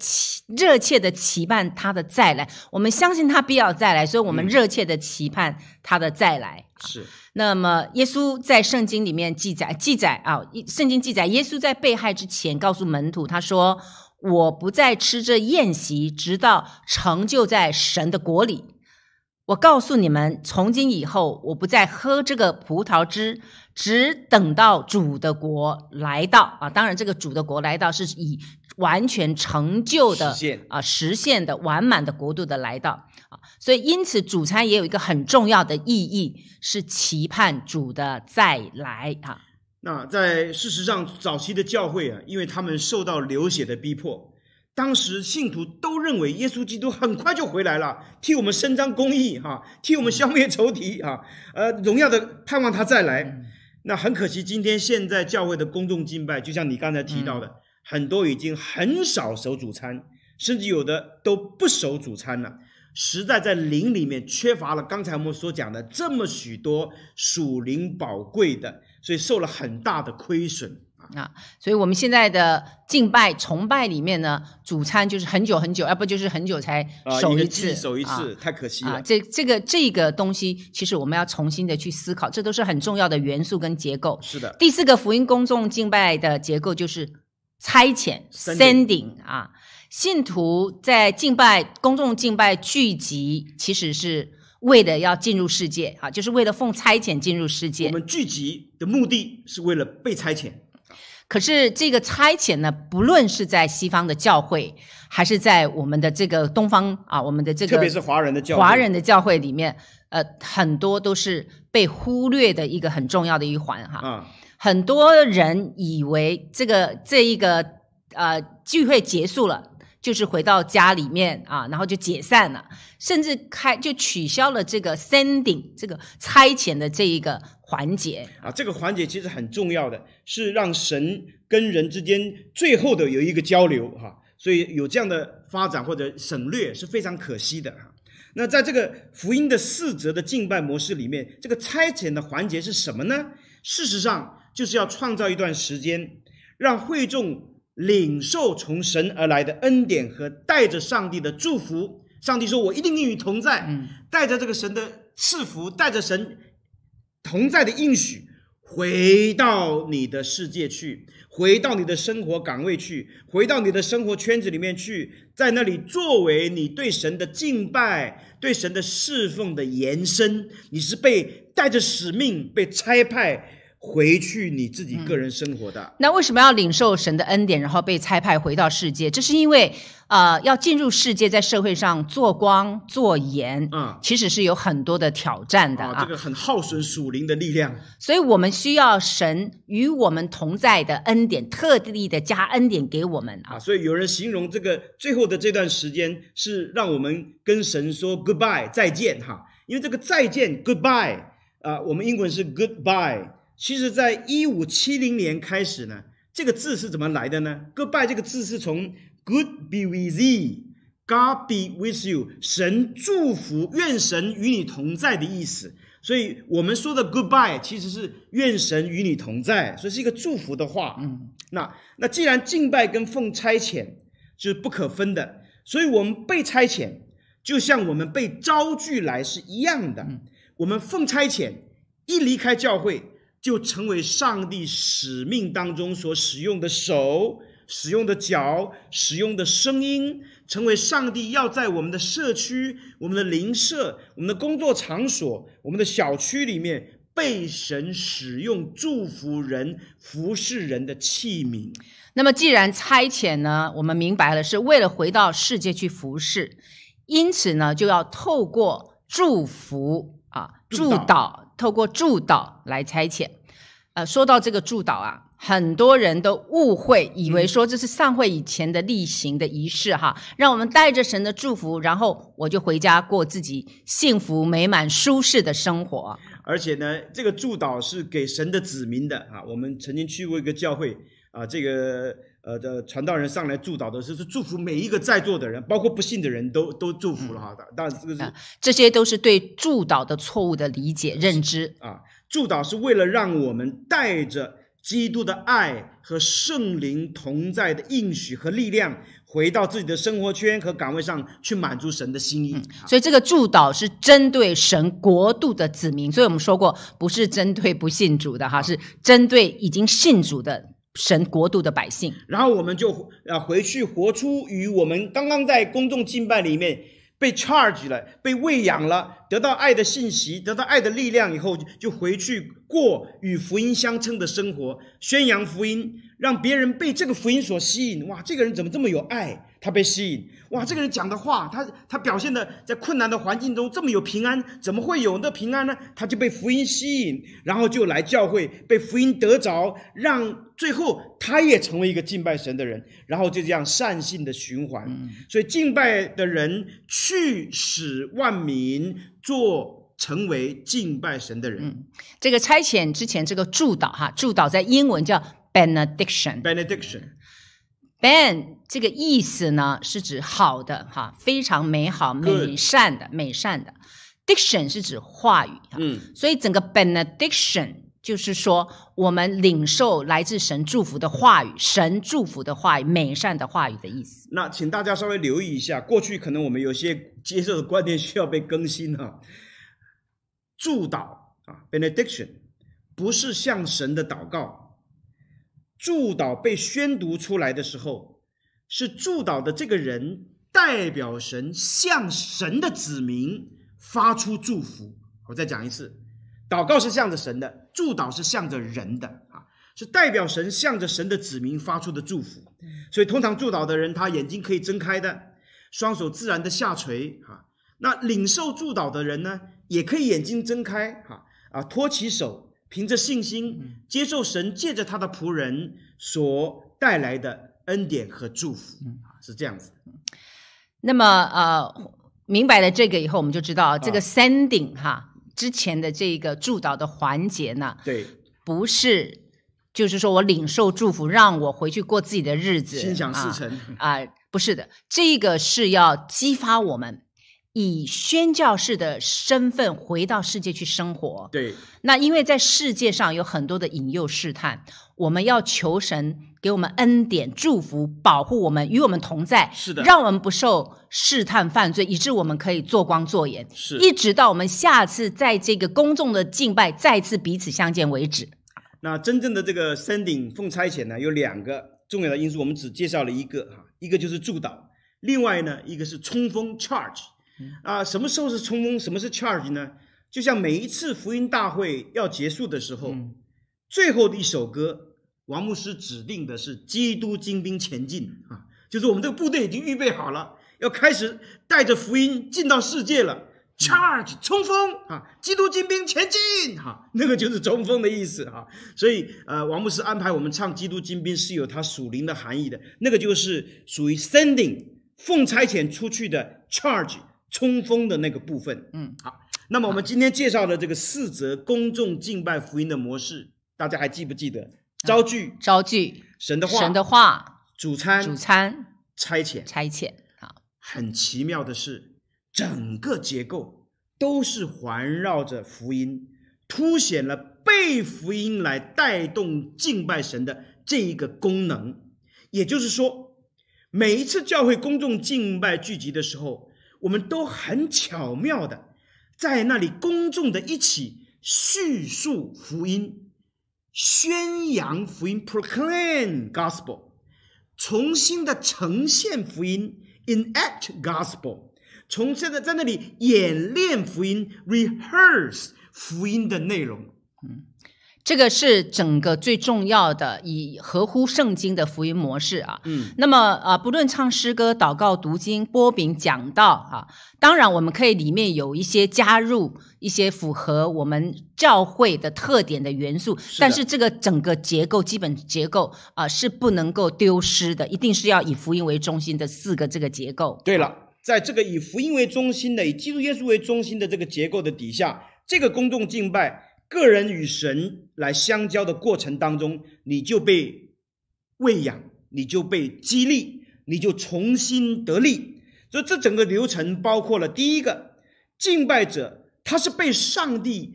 热切的期盼他的再来。我们相信他必要再来，所以我们热切的期盼他的再来。是。那么耶稣在圣经里面记载，记载啊，圣经记载，耶稣在被害之前告诉门徒，他说。我不再吃这宴席，直到成就在神的国里。我告诉你们，从今以后，我不再喝这个葡萄汁，只等到主的国来到啊！当然，这个主的国来到是以完全成就的啊，实现的完满的国度的来到啊。所以，因此主餐也有一个很重要的意义，是期盼主的再来啊。那在事实上，早期的教会啊，因为他们受到流血的逼迫，当时信徒都认为耶稣基督很快就回来了，替我们伸张公义哈，替我们消灭仇敌啊，呃，荣耀的盼望他再来。那很可惜，今天现在教会的公众敬拜，就像你刚才提到的，很多已经很少守主餐，甚至有的都不守主餐了。实在在灵里面缺乏了刚才我们所讲的这么许多属灵宝贵的。所以受了很大的亏损啊！所以我们现在的敬拜崇拜里面呢，主餐就是很久很久，要不就是很久才守一次，守一次太可惜了啊！这这个这个东西，其实我们要重新的去思考，这都是很重要的元素跟结构。是的。第四个福音公众敬拜的结构就是差遣 sending 啊，信徒在敬拜公众敬拜聚集其实是。为了要进入世界啊，就是为了奉差遣进入世界。我们聚集的目的是为了被差遣，可是这个差遣呢，不论是在西方的教会，还是在我们的这个东方啊，我们的这个特别是华人的教华人的教会里面，呃，很多都是被忽略的一个很重要的一环哈。嗯，很多人以为这个这一个呃聚会结束了。就是回到家里面啊，然后就解散了，甚至开就取消了这个 sending 这个差遣的这一个环节啊，这个环节其实很重要的，是让神跟人之间最后的有一个交流哈，所以有这样的发展或者省略是非常可惜的哈。那在这个福音的四则的敬拜模式里面，这个差遣的环节是什么呢？事实上就是要创造一段时间，让会众。领受从神而来的恩典和带着上帝的祝福，上帝说：“我一定与你同在。”嗯，带着这个神的赐福，带着神同在的应许，回到你的世界去，回到你的生活岗位去，回到你的生活圈子里面去，在那里作为你对神的敬拜、对神的侍奉的延伸，你是被带着使命被差派。回去你自己个人生活的那为什么要领受神的恩典，然后被差派回到世界？这是因为，呃，要进入世界，在社会上做光做盐啊，其实是有很多的挑战的啊，这个很耗损属灵的力量，所以我们需要神与我们同在的恩典，特地的加恩典给我们啊。所以有人形容这个最后的这段时间是让我们跟神说 goodbye 再见哈，因为这个再见 goodbye 啊，我们英文是 goodbye。其实在一五七零年开始呢，这个字是怎么来的呢？Goodbye 这个字是从 “Good be with you”、“God be with you”，神祝福，愿神与你同在的意思。所以，我们说的 “goodbye” 其实是愿神与你同在，所以是一个祝福的话。嗯，那那既然敬拜跟奉差遣就是不可分的，所以我们被差遣，就像我们被招聚来是一样的。我们奉差遣一离开教会。就成为上帝使命当中所使用的手、使用的脚、使用的声音，成为上帝要在我们的社区、我们的邻舍、我们的工作场所、我们的小区里面被神使用、祝福人、服侍人的器皿。那么，既然差遣呢，我们明白了是为了回到世界去服侍，因此呢，就要透过祝福啊，祝祷。透过祝祷来差遣。呃，说到这个祝祷啊，很多人都误会，以为说这是散会以前的例行的仪式哈。让我们带着神的祝福，然后我就回家过自己幸福美满、舒适的生活。而且呢，这个祝祷是给神的子民的啊。我们曾经去过一个教会啊，这个。呃，的传道人上来祝祷的候，是祝福每一个在座的人，包括不信的人都都祝福了哈。但这个是，这些都是对祝祷的错误的理解认知啊。祝祷是为了让我们带着基督的爱和圣灵同在的应许和力量，回到自己的生活圈和岗位上去满足神的心意。所以这个祝祷是针对神国度的子民。所以我们说过，不是针对不信主的哈，是针对已经信主的。神国度的百姓，然后我们就啊回去活出与我们刚刚在公众敬拜里面被 c h a r g e 了、被喂养了、得到爱的信息、得到爱的力量以后，就回去过与福音相称的生活，宣扬福音，让别人被这个福音所吸引。哇，这个人怎么这么有爱？他被吸引。哇，这个人讲的话，他他表现的在困难的环境中这么有平安，怎么会有的平安呢？他就被福音吸引，然后就来教会，被福音得着，让。最后，他也成为一个敬拜神的人，然后就这样善性的循环。所以，敬拜的人去使万民做成为敬拜神的人。嗯，这个差遣之前这个祝祷哈，祝祷在英文叫 benediction。benediction，ben 这个意思呢是指好的哈，非常美好、美善的、美善的。diction 是指话语哈，嗯，所以整个 benediction。就是说，我们领受来自神祝福的话语，神祝福的话语、美善的话语的意思。那请大家稍微留意一下，过去可能我们有些接受的观念需要被更新了。祝祷啊，benediction 不是向神的祷告。祝祷被宣读出来的时候，是祝祷的这个人代表神向神的子民发出祝福。我再讲一次。祷告是向着神的，祝祷是向着人的啊，是代表神向着神的子民发出的祝福。所以通常祝祷的人，他眼睛可以睁开的，双手自然的下垂哈。那领受祝祷的人呢，也可以眼睛睁开哈啊，托起手，凭着信心接受神借着他的仆人所带来的恩典和祝福啊，是这样子。那么呃，明白了这个以后，我们就知道这个 sending 哈。之前的这个祝祷的环节呢，对，不是，就是说我领受祝福，让我回去过自己的日子，心想事成啊，不是的，这个是要激发我们。以宣教士的身份回到世界去生活。对，那因为在世界上有很多的引诱试探，我们要求神给我们恩典、祝福、保护我们，与我们同在。是的，让我们不受试探犯罪，以致我们可以做光做盐。是，一直到我们下次在这个公众的敬拜再次彼此相见为止。那真正的这个山顶奉差遣呢，有两个重要的因素，我们只介绍了一个哈，一个就是助导，另外呢一个是冲锋 charge。啊，什么时候是冲锋？什么是 charge 呢？就像每一次福音大会要结束的时候，最后的一首歌，王牧师指定的是《基督精兵前进》啊，就是我们这个部队已经预备好了，要开始带着福音进到世界了。charge 冲锋啊，基督精兵前进哈，那个就是冲锋的意思啊。所以呃，王牧师安排我们唱《基督精兵》是有它属灵的含义的，那个就是属于 sending 奉差遣出去的 charge。冲锋的那个部分，嗯，好。那么我们今天介绍的这个四则公众敬拜福音的模式，大家还记不记得？招聚，招聚；神的话，神的话；主餐，主餐；差遣，差遣。好，很奇妙的是，整个结构都是环绕着福音，凸显了被福音来带动敬拜神的这一个功能。也就是说，每一次教会公众敬拜聚集的时候。我们都很巧妙的，在那里公众的一起叙述福音，宣扬福音 （proclaim gospel），重新的呈现福音 （enact gospel），从现在在那里演练福音 （rehearse 福音的内容）。这个是整个最重要的，以合乎圣经的福音模式啊。嗯。那么啊，不论唱诗歌、祷告、读经、播饼、讲道啊，当然我们可以里面有一些加入一些符合我们教会的特点的元素，但是这个整个结构基本结构啊是不能够丢失的，一定是要以福音为中心的四个这个结构。对了，在这个以福音为中心的、以基督耶稣为中心的这个结构的底下，这个公众敬拜。个人与神来相交的过程当中，你就被喂养，你就被激励，你就重新得力。所以这整个流程包括了第一个，敬拜者他是被上帝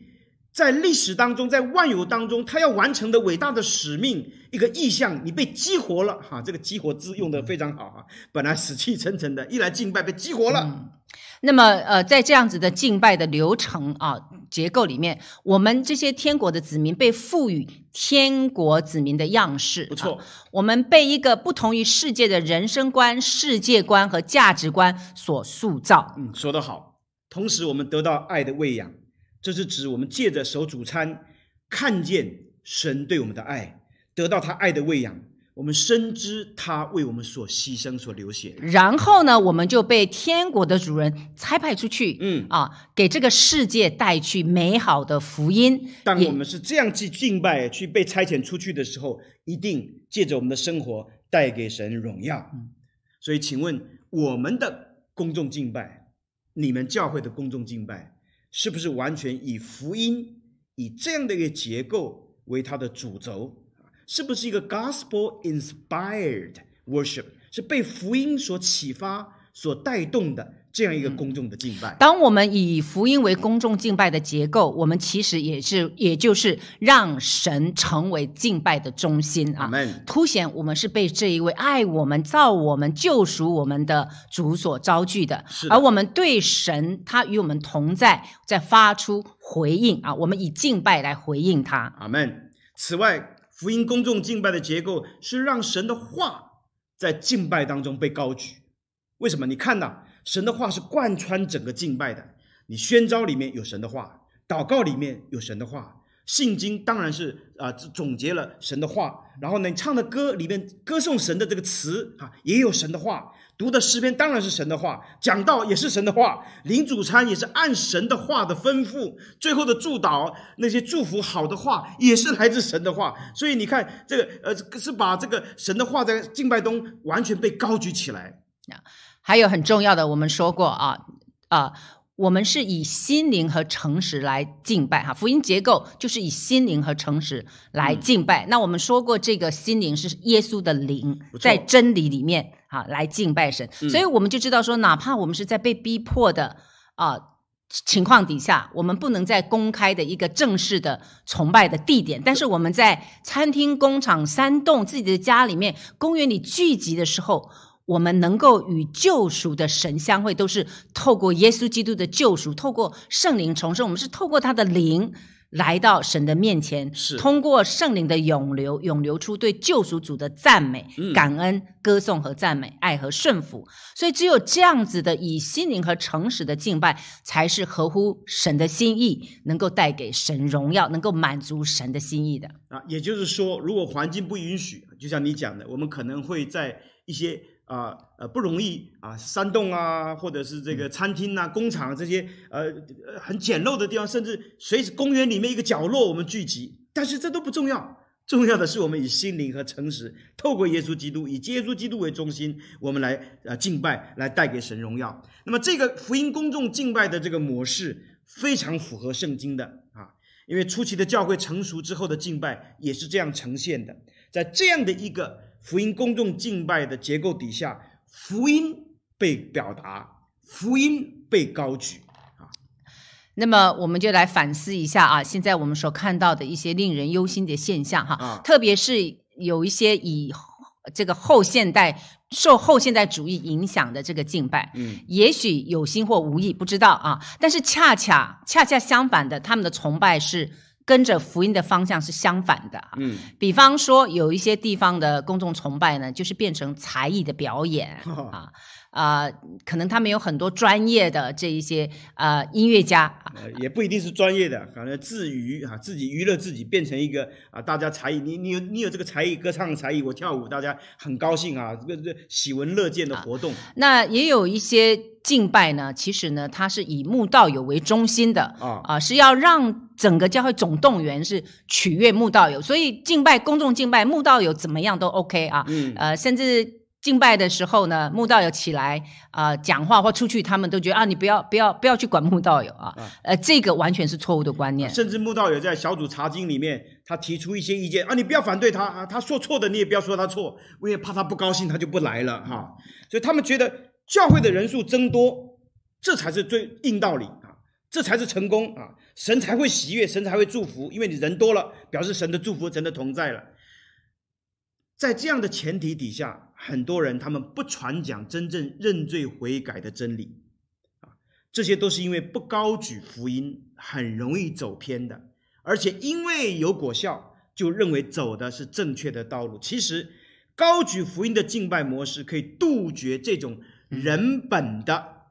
在历史当中，在万有当中，他要完成的伟大的使命一个意向，你被激活了哈。这个激活字用的非常好哈，本来死气沉沉的，一来敬拜被激活了。那么呃，在这样子的敬拜的流程啊。结构里面，我们这些天国的子民被赋予天国子民的样式，不错。我们被一个不同于世界的人生观、世界观和价值观所塑造。嗯，说得好。同时，我们得到爱的喂养，这是指我们借着手主餐，看见神对我们的爱，得到他爱的喂养。我们深知他为我们所牺牲、所流血。然后呢，我们就被天国的主人差派出去，嗯啊，给这个世界带去美好的福音。当我们是这样去敬拜、去被差遣出去的时候，一定借着我们的生活带给神荣耀。所以，请问我们的公众敬拜，你们教会的公众敬拜，是不是完全以福音、以这样的一个结构为它的主轴？是不是一个 Gospel-inspired worship 是被福音所启发、所带动的这样一个公众的敬拜？当我们以福音为公众敬拜的结构，我们其实也是，也就是让神成为敬拜的中心啊！阿门。凸显我们是被这一位爱我们、造我们、救赎我们的主所遭聚的，而我们对神，他与我们同在，在发出回应啊！我们以敬拜来回应他。阿门。此外。福音公众敬拜的结构是让神的话在敬拜当中被高举。为什么？你看呐，神的话是贯穿整个敬拜的。你宣召里面有神的话，祷告里面有神的话，信经当然是啊总结了神的话。然后呢，你唱的歌里面歌颂神的这个词啊，也有神的话。读的诗篇当然是神的话，讲道也是神的话，领主餐也是按神的话的吩咐，最后的祝祷那些祝福好的话也是来自神的话，所以你看这个呃是把这个神的话在敬拜中完全被高举起来。还有很重要的，我们说过啊啊。我们是以心灵和诚实来敬拜哈，福音结构就是以心灵和诚实来敬拜。那我们说过，这个心灵是耶稣的灵，在真理里面哈来敬拜神，所以我们就知道说，哪怕我们是在被逼迫的啊情况底下，我们不能在公开的一个正式的崇拜的地点，但是我们在餐厅、工厂、山洞、自己的家里面、公园里聚集的时候。我们能够与救赎的神相会，都是透过耶稣基督的救赎，透过圣灵重生。我们是透过他的灵来到神的面前，是通过圣灵的涌流，涌流出对救赎主的赞美、感恩、歌颂和赞美、爱和顺服。所以，只有这样子的以心灵和诚实的敬拜，才是合乎神的心意，能够带给神荣耀，能够满足神的心意的。啊，也就是说，如果环境不允许，就像你讲的，我们可能会在一些。啊，呃，不容易啊，山洞啊，或者是这个餐厅呐、工厂这些，呃，很简陋的地方，甚至随公园里面一个角落，我们聚集。但是这都不重要，重要的是我们以心灵和诚实，透过耶稣基督，以耶稣基督为中心，我们来呃敬拜，来带给神荣耀。那么这个福音公众敬拜的这个模式，非常符合圣经的啊，因为初期的教会成熟之后的敬拜也是这样呈现的，在这样的一个。福音公众敬拜的结构底下，福音被表达，福音被高举，啊，那么我们就来反思一下啊，现在我们所看到的一些令人忧心的现象哈，特别是有一些以这个后现代受后现代主义影响的这个敬拜，嗯，也许有心或无意不知道啊，但是恰恰恰恰相反的，他们的崇拜是。跟着福音的方向是相反的，嗯，比方说有一些地方的公众崇拜呢，就是变成才艺的表演啊。啊，可能他们有很多专业的这一些啊音乐家，也不一定是专业的，可能自娱啊，自己娱乐自己，变成一个啊大家才艺，你你有你有这个才艺，歌唱才艺，我跳舞，大家很高兴啊，这个喜闻乐见的活动。那也有一些敬拜呢，其实呢，它是以慕道友为中心的啊，啊是要让整个教会总动员是取悦慕道友，所以敬拜公众敬拜慕道友怎么样都 OK 啊，嗯，呃，甚至。敬拜的时候呢，穆道友起来啊讲话或出去，他们都觉得啊，你不要不要不要去管穆道友啊，呃，这个完全是错误的观念。甚至穆道友在小组查经里面，他提出一些意见啊，你不要反对他，啊，他说错的你也不要说他错，我也怕他不高兴，他就不来了哈。所以他们觉得教会的人数增多，这才是最硬道理啊，这才是成功啊，神才会喜悦，神才会祝福，因为你人多了，表示神的祝福，神的同在了。在这样的前提底下。很多人他们不传讲真正认罪悔改的真理，啊，这些都是因为不高举福音，很容易走偏的。而且因为有果效，就认为走的是正确的道路。其实，高举福音的敬拜模式可以杜绝这种人本的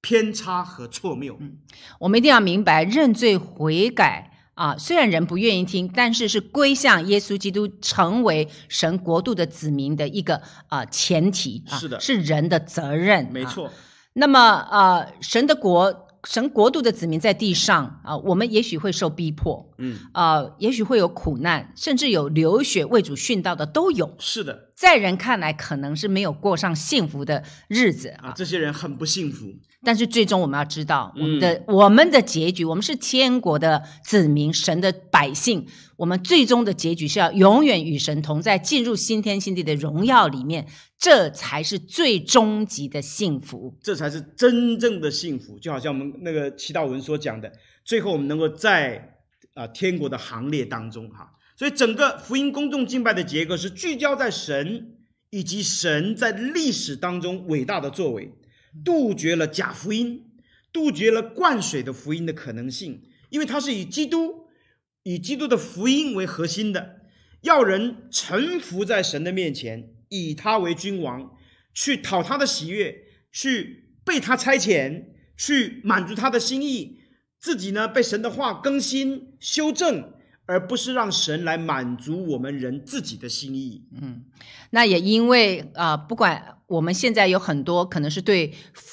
偏差和错谬。嗯，我们一定要明白认罪悔改。啊，虽然人不愿意听，但是是归向耶稣基督、成为神国度的子民的一个啊前提啊，是的，是人的责任。没错。那么啊，神的国、神国度的子民在地上啊，我们也许会受逼迫，嗯啊，也许会有苦难，甚至有流血为主殉道的都有。是的。在人看来，可能是没有过上幸福的日子啊。这些人很不幸福，但是最终我们要知道，我们的我们的结局，我们是天国的子民，神的百姓。我们最终的结局是要永远与神同在，进入新天新地的荣耀里面，这才是最终极的幸福，这才是真正的幸福。就好像我们那个祈祷文所讲的，最后我们能够在啊天国的行列当中哈。所以，整个福音公众敬拜的结构是聚焦在神以及神在历史当中伟大的作为，杜绝了假福音、杜绝了灌水的福音的可能性，因为它是以基督、以基督的福音为核心的，要人臣服在神的面前，以他为君王，去讨他的喜悦，去被他差遣，去满足他的心意，自己呢被神的话更新、修正。而不是让神来满足我们人自己的心意。嗯，那也因为啊，不管我们现在有很多可能是对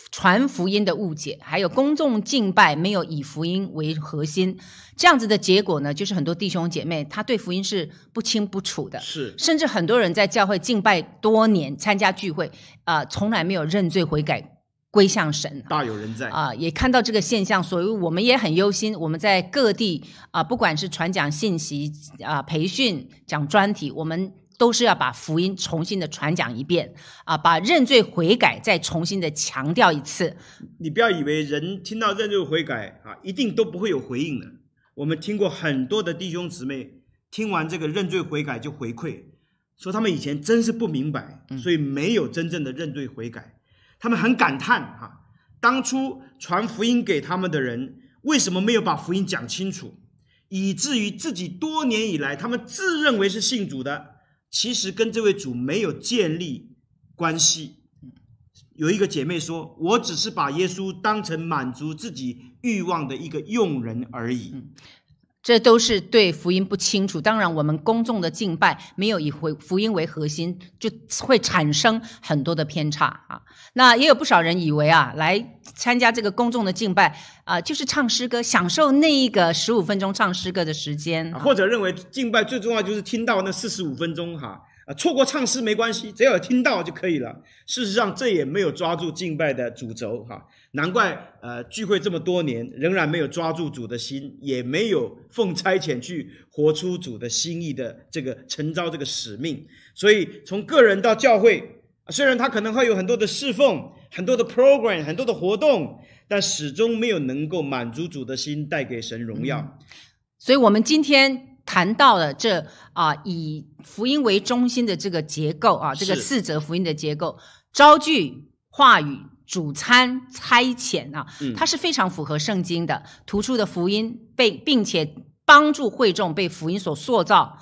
传福音的误解，还有公众敬拜没有以福音为核心，这样子的结果呢，就是很多弟兄姐妹他对福音是不清不楚的。是，甚至很多人在教会敬拜多年，参加聚会啊，从来没有认罪悔改。归向神，大有人在啊！也看到这个现象，所以我们也很忧心。我们在各地啊，不管是传讲信息啊、培训、讲专题，我们都是要把福音重新的传讲一遍啊，把认罪悔改再重新的强调一次。你不要以为人听到认罪悔改啊，一定都不会有回应的。我们听过很多的弟兄姊妹听完这个认罪悔改就回馈，说他们以前真是不明白，所以没有真正的认罪悔改。他们很感叹哈，当初传福音给他们的人为什么没有把福音讲清楚，以至于自己多年以来，他们自认为是信主的，其实跟这位主没有建立关系。有一个姐妹说：“我只是把耶稣当成满足自己欲望的一个用人而已。”这都是对福音不清楚。当然，我们公众的敬拜没有以福音为核心，就会产生很多的偏差啊。那也有不少人以为啊，来参加这个公众的敬拜啊，就是唱诗歌，享受那一个十五分钟唱诗歌的时间，或者认为敬拜最重要就是听到那四十五分钟哈啊，错过唱诗没关系，只要有听到就可以了。事实上，这也没有抓住敬拜的主轴哈。难怪，呃，聚会这么多年，仍然没有抓住主的心，也没有奉差遣去活出主的心意的这个诚招这个使命。所以从个人到教会，虽然他可能会有很多的侍奉、很多的 program、很多的活动，但始终没有能够满足主的心，带给神荣耀。所以，我们今天谈到了这啊，以福音为中心的这个结构啊，这个四则福音的结构，招聚、话语。主餐差遣啊，它是非常符合圣经的，突出的福音被，并且帮助会众被福音所塑造，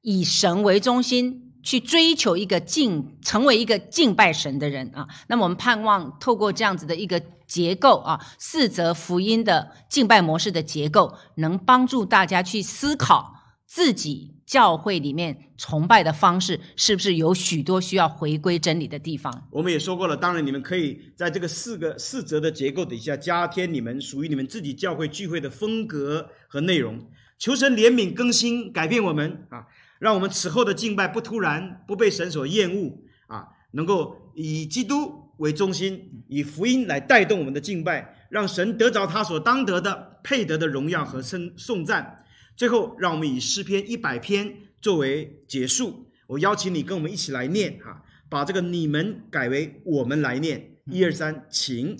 以神为中心去追求一个敬，成为一个敬拜神的人啊。那么我们盼望透过这样子的一个结构啊，四则福音的敬拜模式的结构，能帮助大家去思考自己。教会里面崇拜的方式，是不是有许多需要回归真理的地方？我们也说过了，当然你们可以在这个四个四则的结构底下，加添你们属于你们自己教会聚会的风格和内容。求神怜悯，更新，改变我们啊，让我们此后的敬拜不突然，不被神所厌恶啊，能够以基督为中心，以福音来带动我们的敬拜，让神得着他所当得的、配得的荣耀和称颂赞。最后，让我们以诗篇一百篇作为结束。我邀请你跟我们一起来念哈，把这个你们改为我们来念。一二三，请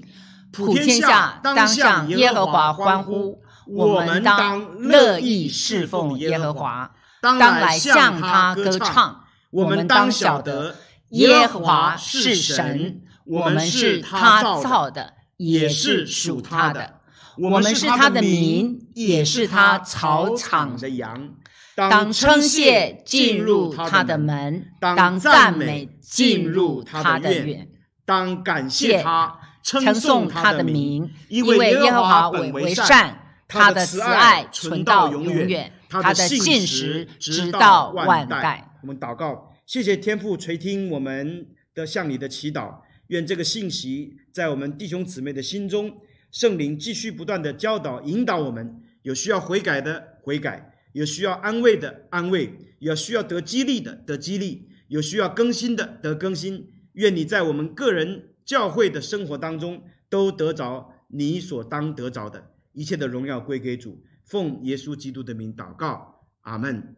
普天下当向耶和华欢呼，我们当乐意侍奉耶和华，当来向他歌唱，我们当晓得耶和华是神，我们是他造的，也是属他的。我们是他的民，也是他草场的羊。当称谢进入他的门，当赞美进入他的院，当感谢他称颂他的名，因为耶和华为善，他的慈爱存到永远，他的信实直到万代。我们祷告，谢谢天父垂听我们的向你的祈祷。愿这个信息在我们弟兄姊妹的心中。圣灵继续不断的教导、引导我们，有需要悔改的悔改，有需要安慰的安慰，有需要得激励的得激励，有需要更新的得更新。愿你在我们个人教会的生活当中，都得着你所当得着的一切的荣耀归给主。奉耶稣基督的名祷告，阿门。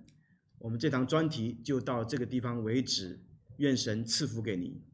我们这堂专题就到这个地方为止，愿神赐福给你。